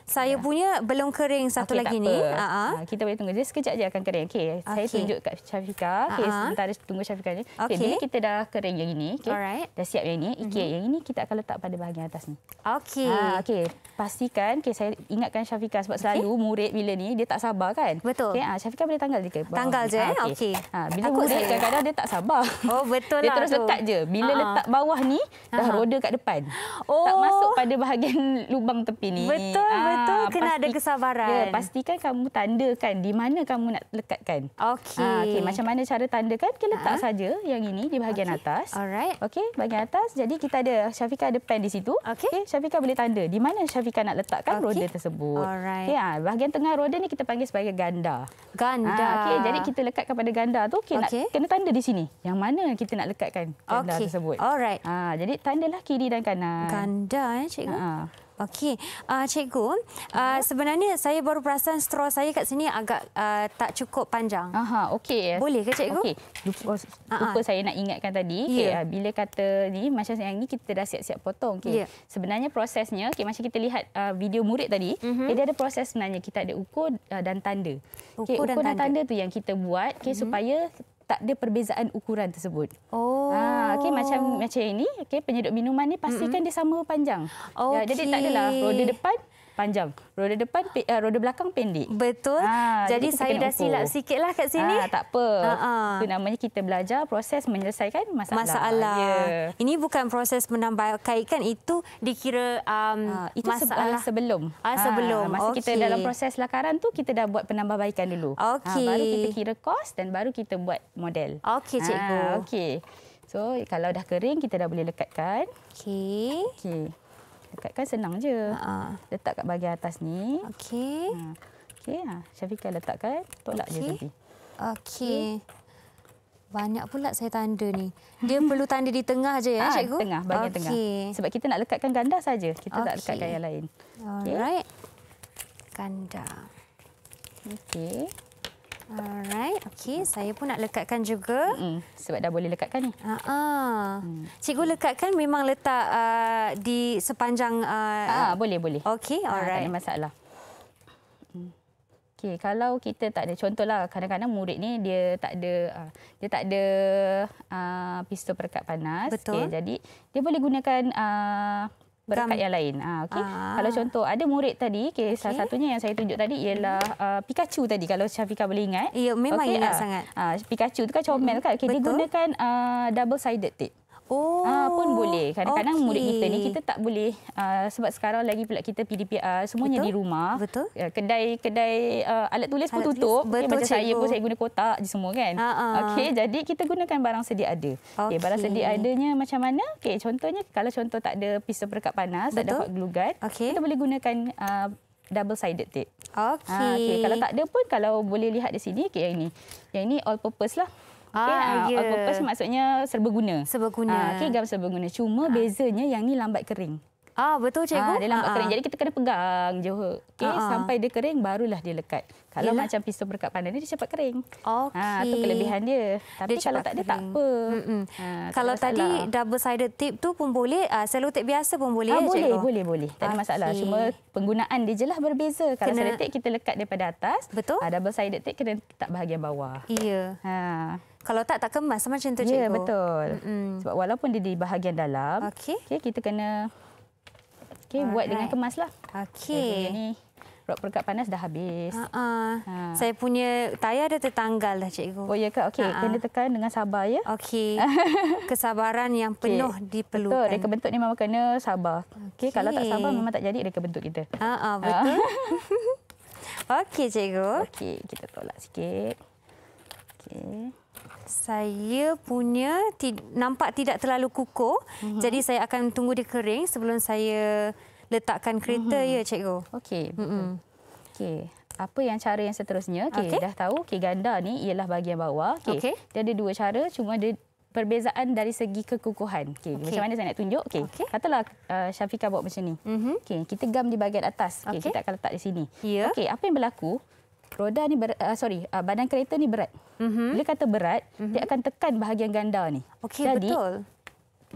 Saya ya. punya belum kering satu okay, lagi ni. Uh-huh. Kita boleh tunggu. Just sekejap je akan kering. Okay, okay. Saya tunjuk kat Syafika. Okay, uh-huh. Sementara tunggu Syafika ni. Okay. Okay. Bila kita dah kering yang ini. Okay. Dah siap yang ini. Okay, uh-huh. Mhm. Yang ini kita akan letak pada bahagian atas ni. Okay. Ha, okay. Pastikan. Okay, saya ingatkan Syafika sebab okay. selalu murid bila ni dia tak sabar kan. Betul. Okay, ha, Syafika boleh tanggal dia ke? Tanggal je. Ha, okay. okay. Ha, bila Takut murid saya. kadang-kadang dia tak sabar. Oh betul lah. dia terus letak je. Bila letak bawah ni dah uh-huh. roda kat depan. Oh. Tak masuk pada bahagian lubang tepi ni. betul. Ah, tu kena pasti, ada kesabaran. Ya, pastikan kamu tandakan di mana kamu nak lekatkan. Okey. Uh, ah, okay, macam mana cara tandakan? Kita letak uh. saja yang ini di bahagian okay. atas. Alright. Okey, bahagian atas. Jadi kita ada Syafika ada pen di situ. Okey. Okay, Syafika boleh tanda di mana Syafika nak letakkan okay. roda tersebut. Alright. okay, uh, ha, bahagian tengah roda ni kita panggil sebagai ganda. Ganda. Uh, Okey, jadi kita lekatkan pada ganda tu. Okey, okay. kena tanda di sini. Yang mana kita nak lekatkan ganda okay. tersebut. Okey. Alright. Uh, jadi tandalah kiri dan kanan. Ganda eh, cikgu. Uh. Okey, uh, cikgu, uh, sebenarnya saya baru perasan straw saya kat sini agak uh, tak cukup panjang. Aha, okey. Boleh ke cikgu? Okey. Lupa, oh, lupa saya nak ingatkan tadi, yeah. Ya. uh, bila kata ni macam yang ni kita dah siap-siap potong. Okey. Yeah. Sebenarnya prosesnya, okey macam kita lihat uh, video murid tadi, mm-hmm. eh, dia ada proses sebenarnya kita ada ukur uh, dan tanda. Okey, ukur, ukur dan, dan tanda. tanda tu yang kita buat okay, mm-hmm. supaya tak ada perbezaan ukuran tersebut. Oh. Ha, okey macam macam ini, Okay, penyedut minuman ni pastikan mm-hmm. dia sama panjang. Okay. Ya, jadi tak adalah roda depan panjang. Roda depan uh, roda belakang pendek. Betul. Ha, jadi, jadi saya dah ukur. silap lah kat sini. Ha, tak apa. Ha, ha. Itu namanya kita belajar proses menyelesaikan masalah. Masalah. Yeah. Ini bukan proses menambah kaitkan itu dikira um, ha, itu masalah sebelum. Ha, sebelum. Ha, masa okay. kita dalam proses lakaran tu kita dah buat penambahbaikan dulu. Okay. Ha, baru kita kira kos dan baru kita buat model. Okey cikgu. Ha, Okey. So kalau dah kering kita dah boleh lekatkan. Okey. Okey. Dekat kan senang je. Ha. Letak kat bahagian atas ni. Okey. Ha. Okey. Ha. Syafiqah letakkan. Tolak okay. je tepi. Okey. Banyak pula saya tanda ni. Dia perlu tanda di tengah aja ya, ha, cikgu? Tengah, bahagian okay. tengah. Sebab kita nak lekatkan ganda saja. Kita okay. tak lekatkan yang lain. Okey. Alright. Ganda. Okey. Alright, okey. Saya pun nak lekatkan juga. Mm -mm, sebab dah boleh lekatkan ni. Ha ah. Hmm. Cikgu lekatkan memang letak uh, di sepanjang uh, ah, boleh boleh. Okey, alright. Ha, tak ada masalah. Mm. Okey, kalau kita tak ada contohlah kadang-kadang murid ni dia tak ada uh, dia tak ada uh, pistol perekat panas. Betul. jadi dia boleh gunakan uh, berkat Tam. yang lain. Ha, ah, okay. ha. Ah. Kalau contoh, ada murid tadi, okay, okay. salah satunya yang saya tunjuk tadi ialah uh, Pikachu tadi, kalau Syafiqah boleh ingat. Ya, memang okay, ingat ha. sangat. Ha, Pikachu tu kan comel mm -hmm. kan? Okay, dia gunakan uh, double-sided tape. Oh. Uh, pun boleh. Kadang-kadang okay. murid kita ni kita tak boleh uh, sebab sekarang lagi pula kita PDPR semuanya Betul? di rumah. Ya, kedai kedai uh, alat tulis alat pun tutup. Tulis. Ya, Betul, okay, macam saya pun saya guna kotak je semua kan. Uh-uh. Okey, jadi kita gunakan barang sedia ada. Okey, okay, barang sedia adanya macam mana? Okey, contohnya kalau contoh tak ada pisau perekat panas, Betul? tak dapat glue gun, okay. kita boleh gunakan uh, double sided tape. Okey. Ha, okay. kalau tak ada pun kalau boleh lihat di sini okay, yang ini. Yang ini all purpose lah. Ah, okay, yeah. Compost maksudnya serbaguna. Serbaguna. Ah, okay, garam serbaguna. Cuma ah. bezanya yang ni lambat kering. Ah betul ah, cikgu. Ah, dia lambat ah, kering. Ah. Jadi kita kena pegang Johor. Okey ah, ah, sampai dia kering barulah dia lekat. Kalau yelah. macam pisau berkat pandan ni dia cepat kering. Okey. Ah tu kelebihan dia. Tapi dia kalau tak kering. dia tak apa. Mm -mm. Ah, kalau tadi double sided tip tu pun boleh ah selo tip biasa pun boleh ah, ya, boleh, cikgu. boleh boleh. Tak ada okay. masalah. Cuma penggunaan dia jelah berbeza. Kalau kena... selo tip kita lekat daripada atas. Betul. Ah, double sided tip kena tak bahagian bawah. Iya. Yeah. Ha. Ah kalau tak tak kemas sama macam tu ya, cikgu. Ya betul. Mm-hmm. Sebab walaupun dia di bahagian dalam, okey okay, kita kena okey buat dengan kemaslah. Okey. Okay, Rok perkat panas dah habis. Uh-uh. Ha. Saya punya tayar dah tertanggal dah cikgu. Oh ya kak, okey. Uh-uh. Kena tekan dengan sabar ya. Okey. Kesabaran yang penuh okay. diperlukan. Betul, reka bentuk ni memang kena sabar. Okey, okay. kalau tak sabar memang tak jadi reka bentuk kita. Ha ah, uh-uh, betul. okey cikgu. Okey, kita tolak sikit. Okey saya punya ti, nampak tidak terlalu kukuh. Uh-huh. Jadi saya akan tunggu dia kering sebelum saya letakkan kereta uh-huh. ya cikgu. Okey. Okey. Apa yang cara yang seterusnya? Okey, okay. dah tahu okey ganda ni ialah bahagian bawah. Okey. Okay. Dia ada dua cara cuma ada perbezaan dari segi kekukuhan. Okey, okay. macam mana saya nak tunjuk? Okey. Okay. Katalah uh, Syafika buat macam ni. Uh-huh. Okey, kita gam di bahagian atas. Okey, okay. kita akan letak di sini. Yeah. Okey, apa yang berlaku? roda ni ber, uh, sorry uh, badan kereta ni berat. Mm-hmm. Bila kata berat, mm-hmm. dia akan tekan bahagian ganda ni. Jadi betul.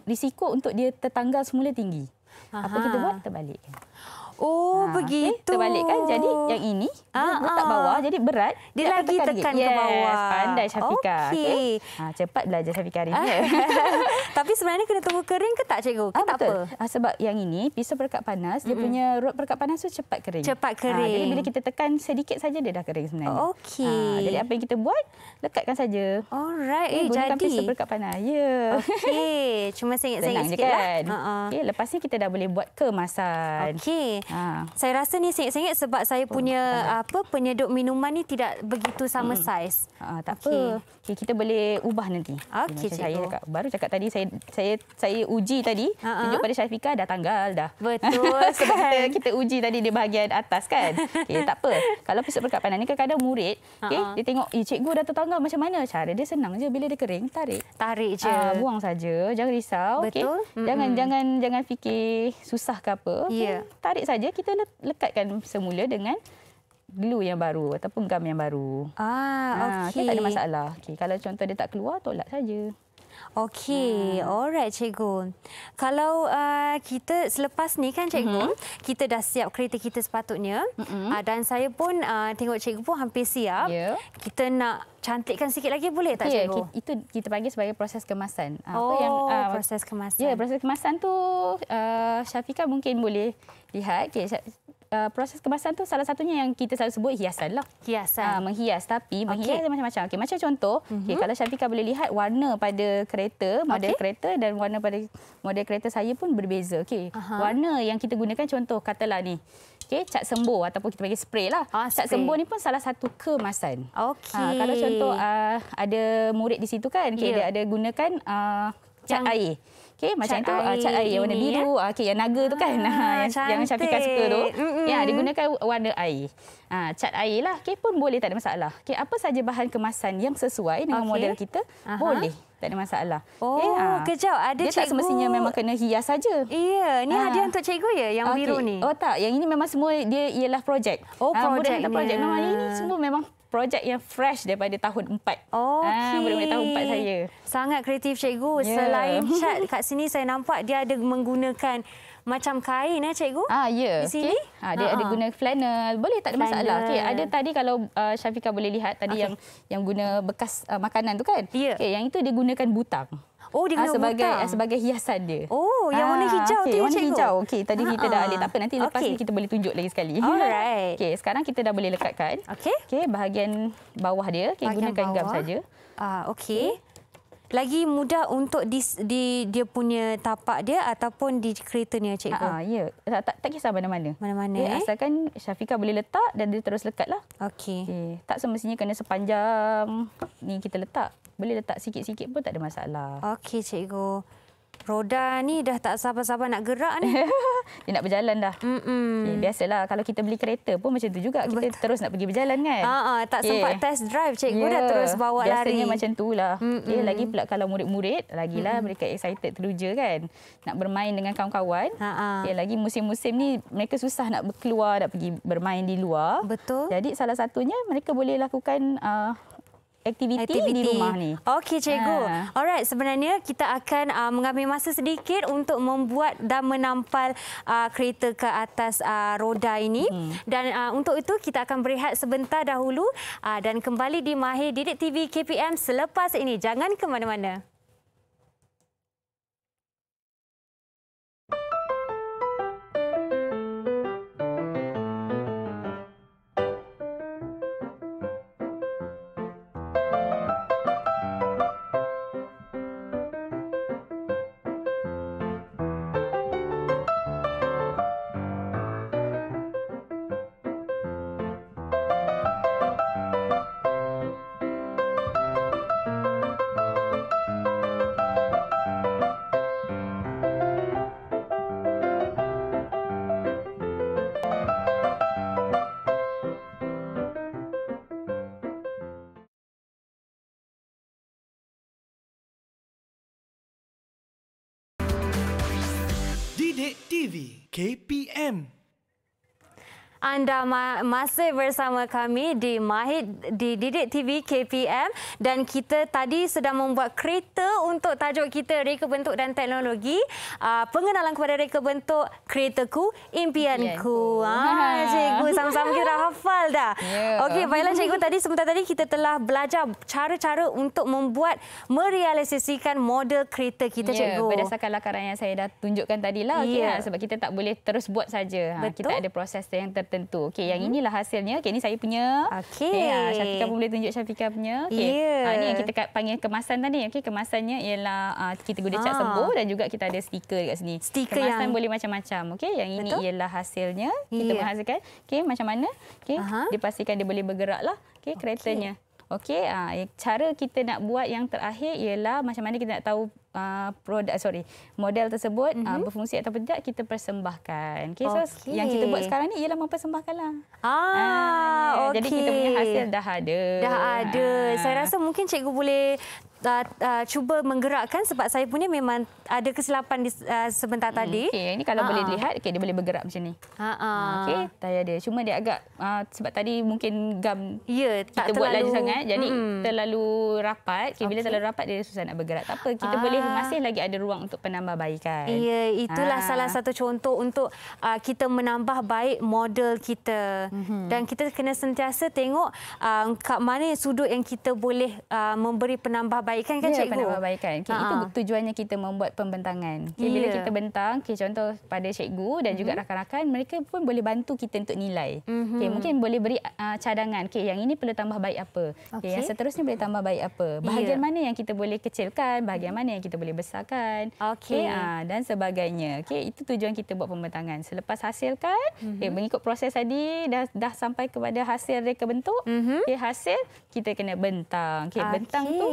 Risiko untuk dia tertanggal semula tinggi. Aha. Apa kita buat? Terbalikkan. Oh ha, begitu. Okay, terbalik kan. Jadi yang ini ah, dia letak ah, ah. bawah jadi berat. Dia, dia lagi tekan, tekan ke bawah. Yes, pandai Syafika. Okey. Okay. Ha, ah, cepat belajar Syafika hari ini. Tapi sebenarnya kena tunggu kering ke tak cikgu? Ha, tak betul. apa. Ha, sebab yang ini pisau berkat panas mm -hmm. dia punya rod berkat panas tu cepat kering. Cepat kering. Ha, jadi bila kita tekan sedikit saja dia dah kering sebenarnya. Okey. Ha, jadi apa yang kita buat? Lekatkan saja. Alright. Eh, eh jadi pisau berkat panas. Ya. Yeah. Okey. Cuma sengit-sengit sikitlah. Kan? Uh -uh. Okey, lepas ni kita dah boleh buat kemasan. Okey. Ha. Saya rasa ni sengit-sengit sebab saya oh, punya oh, apa penyedut minuman ni tidak begitu sama hmm. saiz. Ha, tak okay. apa. Okay, kita boleh ubah nanti. Okay. saya cakap. Baru cakap tadi saya saya saya uji tadi uh-huh. tunjuk pada Syafika dah tanggal dah. Betul. sebab kita, kan? kita uji tadi di bahagian atas kan. Okey, tak apa. Kalau pusat perkapanan ni kadang-kadang murid, ha, okey, uh-huh. dia tengok, "Eh, cikgu dah tertanggal macam mana?" Cara dia senang je bila dia kering, tarik. Tarik je. Uh, buang saja, jangan risau, okey. Jangan jangan jangan fikir susah ke apa. Yeah. Okay, tarik saja saja kita le- lekatkan semula dengan glue yang baru ataupun gam yang baru. Ah, okey. Ah, okay, tak ada masalah. Okey, kalau contoh dia tak keluar, tolak saja. Okey, hmm. alright cikgu. Kalau uh, kita selepas ni kan cikgu, mm -hmm. kita dah siap kereta kita sepatutnya. Mm -hmm. uh, dan saya pun uh, tengok cikgu pun hampir siap. Yeah. Kita nak cantikkan sikit lagi boleh tak yeah, cikgu? Itu kita panggil sebagai proses kemasan. Ah, apa oh, yang, uh, proses kemasan. Ya, yeah, proses kemasan tu uh, Syafiqah mungkin boleh lihat. Okay, Uh, proses kemasan tu salah satunya yang kita selalu sebut hiasan lah. Hiasan. Uh, menghias tapi menghias macam-macam. Okay, macam contoh, mm-hmm. okay, kalau Syafika boleh lihat warna pada kereta, model okay. kereta dan warna pada model kereta saya pun berbeza. Okay. Uh-huh. Warna yang kita gunakan contoh katalah ni. Okay, cat sembur ataupun kita panggil spray lah. Ah, spray. Cat sembur ni pun salah satu kemasan. Okay. Uh, ah, kalau contoh uh, ada murid di situ kan, okay, yeah. dia ada gunakan uh, cat yang... air. Okey, macam tu air, ah, cat air ah, yang warna biru. Ya? Okey, yang naga tu kan. Ah, yang Syafiqah suka tu. Mm-mm. Ya, digunakan warna air. Ha, cat air lah. Okey, pun boleh tak ada masalah. Okey, apa saja bahan kemasan yang sesuai dengan okay. model kita, Aha. boleh. Tak ada masalah. Oh, eh, ah. kejap. Ada Dia cikgu. tak semestinya memang kena hias saja. Iya. Ini ah. hadiah untuk cikgu ya yang okay. biru ni? Oh tak. Yang ini memang semua dia ialah projek. Oh, ah, projek. Projek. Memang ini semua memang projek yang fresh daripada tahun 4. Oh, okay. ha, tahun 4 saya. Sangat kreatif cikgu. Yeah. Selain chat kat sini saya nampak dia ada menggunakan macam kain eh cikgu? Ah ya. Yeah. Di sini? Okay. Ah, ha, dia uh ada ah. guna flannel. Boleh tak ada flannel. masalah. Okey, ada tadi kalau uh, ah, Syafika boleh lihat tadi okay. yang yang guna bekas uh, makanan tu kan? Yeah. Okey, yang itu dia gunakan butang. Oh, dia ah, kena sebagai butang. Ah, sebagai hiasan dia. Oh, yang ah, warna hijau okay, tu warna cikgu. hijau. Okey, tadi uh kita dah ah, alih. Tak apa, nanti lepas okay. ni kita boleh tunjuk lagi sekali. Alright. Okey, sekarang kita dah boleh lekatkan. Okey. Okey, bahagian bawah dia. Okey, gunakan bawah. gam saja. Ah, okey. Okay lagi mudah untuk di, di dia punya tapak dia ataupun di kereta ni cikgu. Ha, ah, ya. Tak, tak, tak kisah mana-mana. Mana-mana. Ya, eh, asalkan Syafika boleh letak dan dia terus lekatlah. Okey. Okay. Tak semestinya kena sepanjang ni kita letak. Boleh letak sikit-sikit pun tak ada masalah. Okey cikgu. Roda ni dah tak sabar-sabar nak gerak ni. dia nak berjalan dah. Okay, eh, biasalah kalau kita beli kereta pun macam tu juga. Kita Betul. terus nak pergi berjalan kan. Aa, ah, ah, tak okay. sempat test drive cikgu yeah. dah ya, terus bawa Biasanya lari. Biasanya macam tu lah. Okay, lagi pula kalau murid-murid, lagilah Mm-mm. mereka excited teruja kan. Nak bermain dengan kawan-kawan. Okay, ha, ha. ya, lagi musim-musim ni mereka susah nak keluar, nak pergi bermain di luar. Betul. Jadi salah satunya mereka boleh lakukan uh, aktiviti, aktiviti di rumah ni. Okey cikgu. Ha. Alright sebenarnya kita akan uh, mengambil masa sedikit untuk membuat dan menampal uh, kereta ke atas uh, roda ini hmm. dan uh, untuk itu kita akan berehat sebentar dahulu uh, dan kembali di Mahir Didik TV KPM selepas ini. Jangan ke mana-mana. KPM Anda masih bersama kami di Mahid di Didik TV KPM dan kita tadi sedang membuat kereta untuk tajuk kita reka bentuk dan teknologi uh, pengenalan kepada reka bentuk keretaku impianku. Ah yeah. cikgu sama-sama kita hafal dah. Yeah. Okey baiklah cikgu tadi sebentar tadi kita telah belajar cara-cara untuk membuat merealisasikan model kereta kita yeah, cikgu. berdasarkan lakaran yang saya dah tunjukkan tadilah okeylah yeah. Ha, sebab kita tak boleh terus buat saja. Ha, kita ada proses yang ter- tertentu. Okey, yang mhm. inilah hasilnya. Okey, ini saya punya. Okey. Ya, Syafika pun boleh tunjuk Syafika punya. Okey. Yeah. Ya. Ha, ini yang kita panggil kemasan tadi. Okey, kemasannya ialah ah, kita guna cat ah. sembuh dan juga kita ada stiker dekat sini. Stiker kemasan yang... boleh macam-macam. Okey, yang ini ialah hasilnya. Kita yeah. menghasilkan. Okey, macam mana? Okey, dipastikan dia boleh bergeraklah. Okey, keretanya. Okay. Okey, uh, cara kita nak buat yang terakhir ialah macam mana kita nak tahu uh, produk sorry, model tersebut mm-hmm. uh, berfungsi atau tidak kita persembahkan. Okey, so yang kita buat sekarang ni ialah mempersembahkanlah. Ah, uh, okey. Jadi kita punya hasil dah ada. Dah ada. Uh. Saya rasa mungkin cikgu boleh uh, uh, cuba menggerakkan sebab saya punya memang ada kesilapan di, uh, sebentar hmm, tadi. Okey, ini kalau uh-huh. boleh ah. lihat, okay, dia boleh bergerak macam ni. Uh-huh. Okey, tayar dia. Cuma dia agak, uh, sebab tadi mungkin gam yeah, tak kita terlalu... buat lagi sangat. Jadi hmm. terlalu rapat. Okay, okay. Bila terlalu rapat, dia susah nak bergerak. Tak apa, kita uh. boleh masih lagi ada ruang untuk penambahbaikan. Ya, yeah, itulah uh. salah satu contoh untuk uh, kita menambah baik model kita. Uh-huh. Dan kita kena sentiasa tengok uh, kat mana sudut yang kita boleh uh, memberi penambah abaikan kan yeah, cikgu? Ya, pandai abaikan. Okay, itu tujuannya kita membuat pembentangan. Okay, yeah. Bila ya. kita bentang, okay, contoh pada cikgu dan mm-hmm. juga mhm. rakan-rakan, mereka pun boleh bantu kita untuk nilai. Mm-hmm. Okay, mungkin boleh beri uh, cadangan. Okay, yang ini perlu tambah baik apa. Okay. Okay, yang seterusnya boleh tambah baik apa. Ya. Bahagian yeah. mana yang kita boleh kecilkan, bahagian mana yang kita boleh besarkan. Okay. Okay, uh, ah, dan sebagainya. Okay, itu tujuan kita buat pembentangan. Selepas hasilkan, mm-hmm. okay, mengikut proses tadi, dah, dah sampai kepada hasil reka bentuk. Mm-hmm. Okay, hasil, kita kena bentang. Okay, okay. Bentang tu,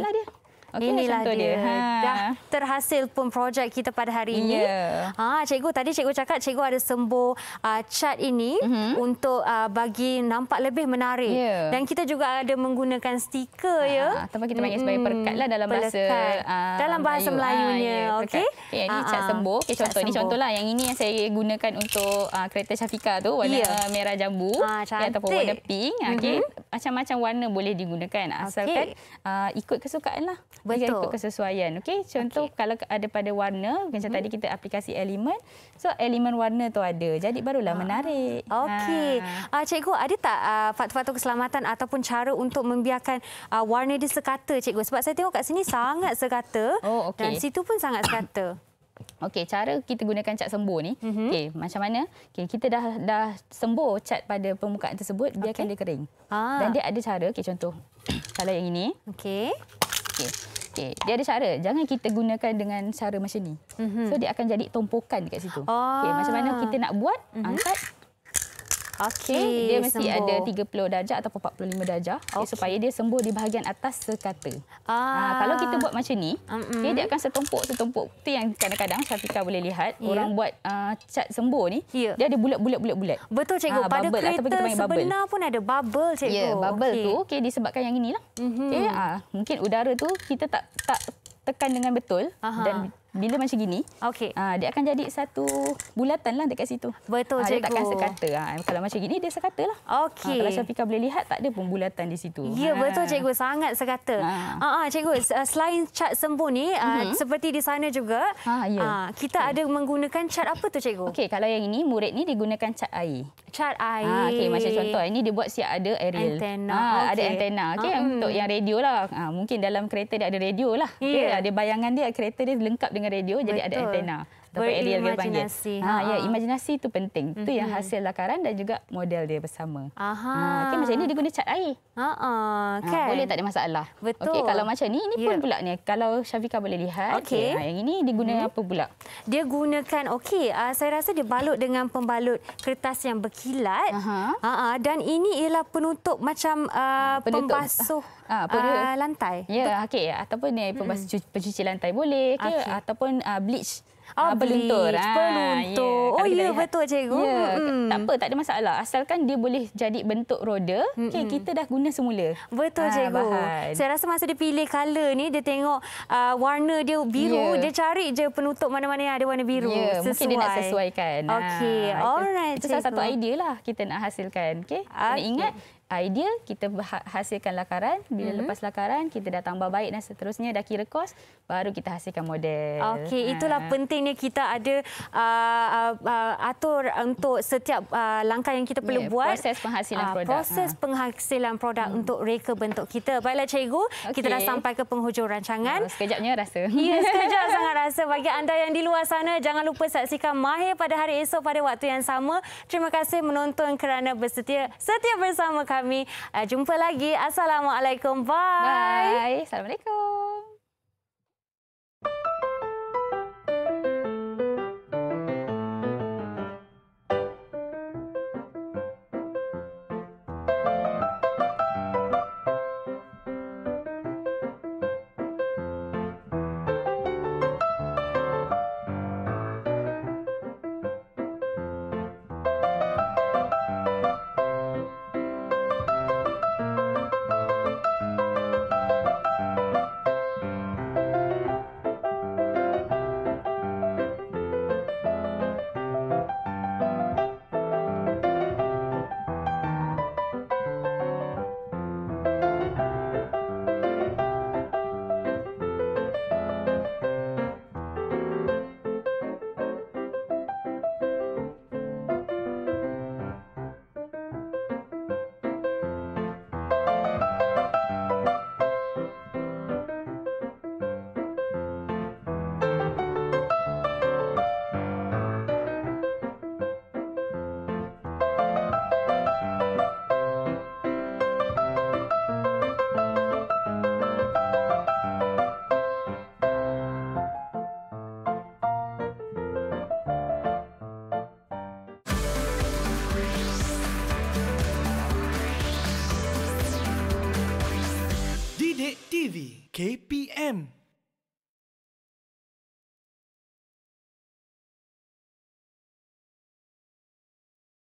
lah dia. Okay, Inilah dia. dia. Ha. Dah terhasil pun projek kita pada hari ini. Yeah. Ha, cikgu, tadi cikgu cakap cikgu ada sembuh uh, cat ini mm-hmm. untuk uh, bagi nampak lebih menarik. Yeah. Dan kita juga ada menggunakan stiker. Ha, ya. Tempat kita panggil sebagai perkat lah dalam bahasa perlekat. Ah, dalam bahasa Melayu. Melayunya. Ha, ah, ya, ya, okay. Okay. Ya, okay, ini cat sembuh. Eh, okay, contoh, sembuh. Ini contohlah. Yang ini yang saya gunakan untuk uh, kereta Syafika tu. Warna yeah. merah jambu. Ha, cantik. Ataupun warna pink. Okay. Mm-hmm. macam warna boleh digunakan. Asalkan okay. uh, ikut kesukaan lah. Betul. Ikut kesesuaian. okay. contoh okay. kalau ada pada warna, macam hmm. tadi kita aplikasi elemen. So elemen warna tu ada. Jadi barulah ha. menarik. Okey. Ha. Uh, cikgu, ada tak uh, faktor-faktor keselamatan ataupun cara untuk membiarkan uh, warna dia sekata, cikgu? Sebab saya tengok kat sini sangat sekata oh, okay. dan situ pun sangat sekata. Okey, cara kita gunakan cat sembur ni. Mm-hmm. Okey, macam mana? Okey, kita dah dah sembur cat pada permukaan tersebut, biarkan okay. dia kering. Ah. Dan dia ada cara. Okey, contoh. Kalau yang ini. Okey. Okey. Okey, dia ada cara. Jangan kita gunakan dengan cara macam ni. Mm -hmm. So dia akan jadi tumpukan dekat situ. Oh. Okey, macam mana kita nak buat? Mm -hmm. Angkat Okey, hmm, dia mesti sembuh. ada 30 darjah ataupun 45 darjah okay. supaya dia sembuh di bahagian atas sekata. Ah, ha, kalau kita buat macam ni, mm -mm. Okay, dia akan setumpuk-setumpuk. Tu yang kadang-kadang Safika boleh lihat yeah. orang buat uh, cat sembuh ni, yeah. dia ada bulat-bulat-bulat-bulat. Betul cikgu, ha, pada bubble, kereta kita bubble. sebenar pun ada bubble cikgu. Ya, yeah, bubble okay. tu okey disebabkan yang inilah. Mm -hmm. Eh, okey, ha, mungkin udara tu kita tak tak tekan dengan betul Aha. dan bila macam gini, okay. ha, ah, dia akan jadi satu bulatan lah dekat situ. Betul, ha, cikgu. takkan sekata. Ha, kalau macam gini, dia sekata lah. Okay. Ha, kalau Syafiqah boleh lihat, tak ada pun bulatan di situ. Ya, ha. betul, cikgu. Sangat sekata. Ha. Ha, ha, cikgu, selain cat sembuh ni, mm -hmm. seperti di sana juga, ha, ya. ha, kita okay. ada menggunakan cat apa tu, cikgu? Okay, kalau yang ini, murid ni digunakan cat air. Cat air. Ha, okay, macam contoh, ini dia buat siap ada aerial. Antena. Ha, okay. Ada antena. Okay, ha, untuk hmm. yang radio lah. Ha, mungkin dalam kereta dia ada radio lah. Okay, yeah. Ada bayangan dia, kereta dia lengkap dengan dengan radio Betul. jadi ada antena ataupun Ber- Ariel dia panggil. Ha, ya, imajinasi itu penting. Mm-hmm. yang hasil lakaran dan juga model dia bersama. Ha, Aha. Ha, okay, macam ini dia guna cat air. Ha, kan. Ha, boleh tak ada masalah. Betul. Okay, kalau macam ini ini yeah. pun ya. pula ni. Kalau Syafiqah boleh lihat. Okay. okay. Ha, yang ini dia guna hmm. apa pula? Dia gunakan, okay. Uh, ah, saya rasa dia balut dengan pembalut kertas yang berkilat. Aha. Ha, uh, dan ini ialah penutup macam uh, penutup. pembasuh uh, Uh, lantai. Ya, yeah, okay. Ataupun ni pembasuh mm-hmm. pencuci lantai boleh. Okay. okay. Ataupun uh, bleach. Ah, peluntur. Ah, peluntur. Yeah. Oh, ya yeah, betul, cikgu. Yeah. Mm. Tak apa, tak ada masalah. Asalkan dia boleh jadi bentuk roda, mm. okay, kita dah guna semula. Betul, ha, cikgu. Bahan. Saya rasa masa dia pilih warna ni, dia tengok uh, warna dia biru, yeah. dia cari je penutup mana-mana yang ada warna biru. Yeah. Sesuai. Mungkin dia nak sesuaikan. Ah, okey, ha. alright, itu, cikgu. Itu salah satu idea lah kita nak hasilkan. Okay? Okay. Kena ingat, idea, kita hasilkan lakaran. Bila mm-hmm. lepas lakaran, kita dah tambah baik dan seterusnya dah kira kos, baru kita hasilkan model. Okey, ha. itulah pentingnya kita ada uh, uh, uh, atur untuk setiap uh, langkah yang kita perlu yeah, buat. Proses penghasilan uh, produk. Proses ha. penghasilan produk hmm. untuk reka bentuk kita. Baiklah cikgu, okay. kita dah sampai ke penghujung rancangan. Oh, sekejapnya rasa. Ya, yeah, sekejap sangat rasa. Bagi anda yang di luar sana, jangan lupa saksikan Mahir pada hari esok pada waktu yang sama. Terima kasih menonton kerana bersetia setia bersama kami kami. Ah, jumpa lagi. Assalamualaikum. Bye. Bye. Assalamualaikum.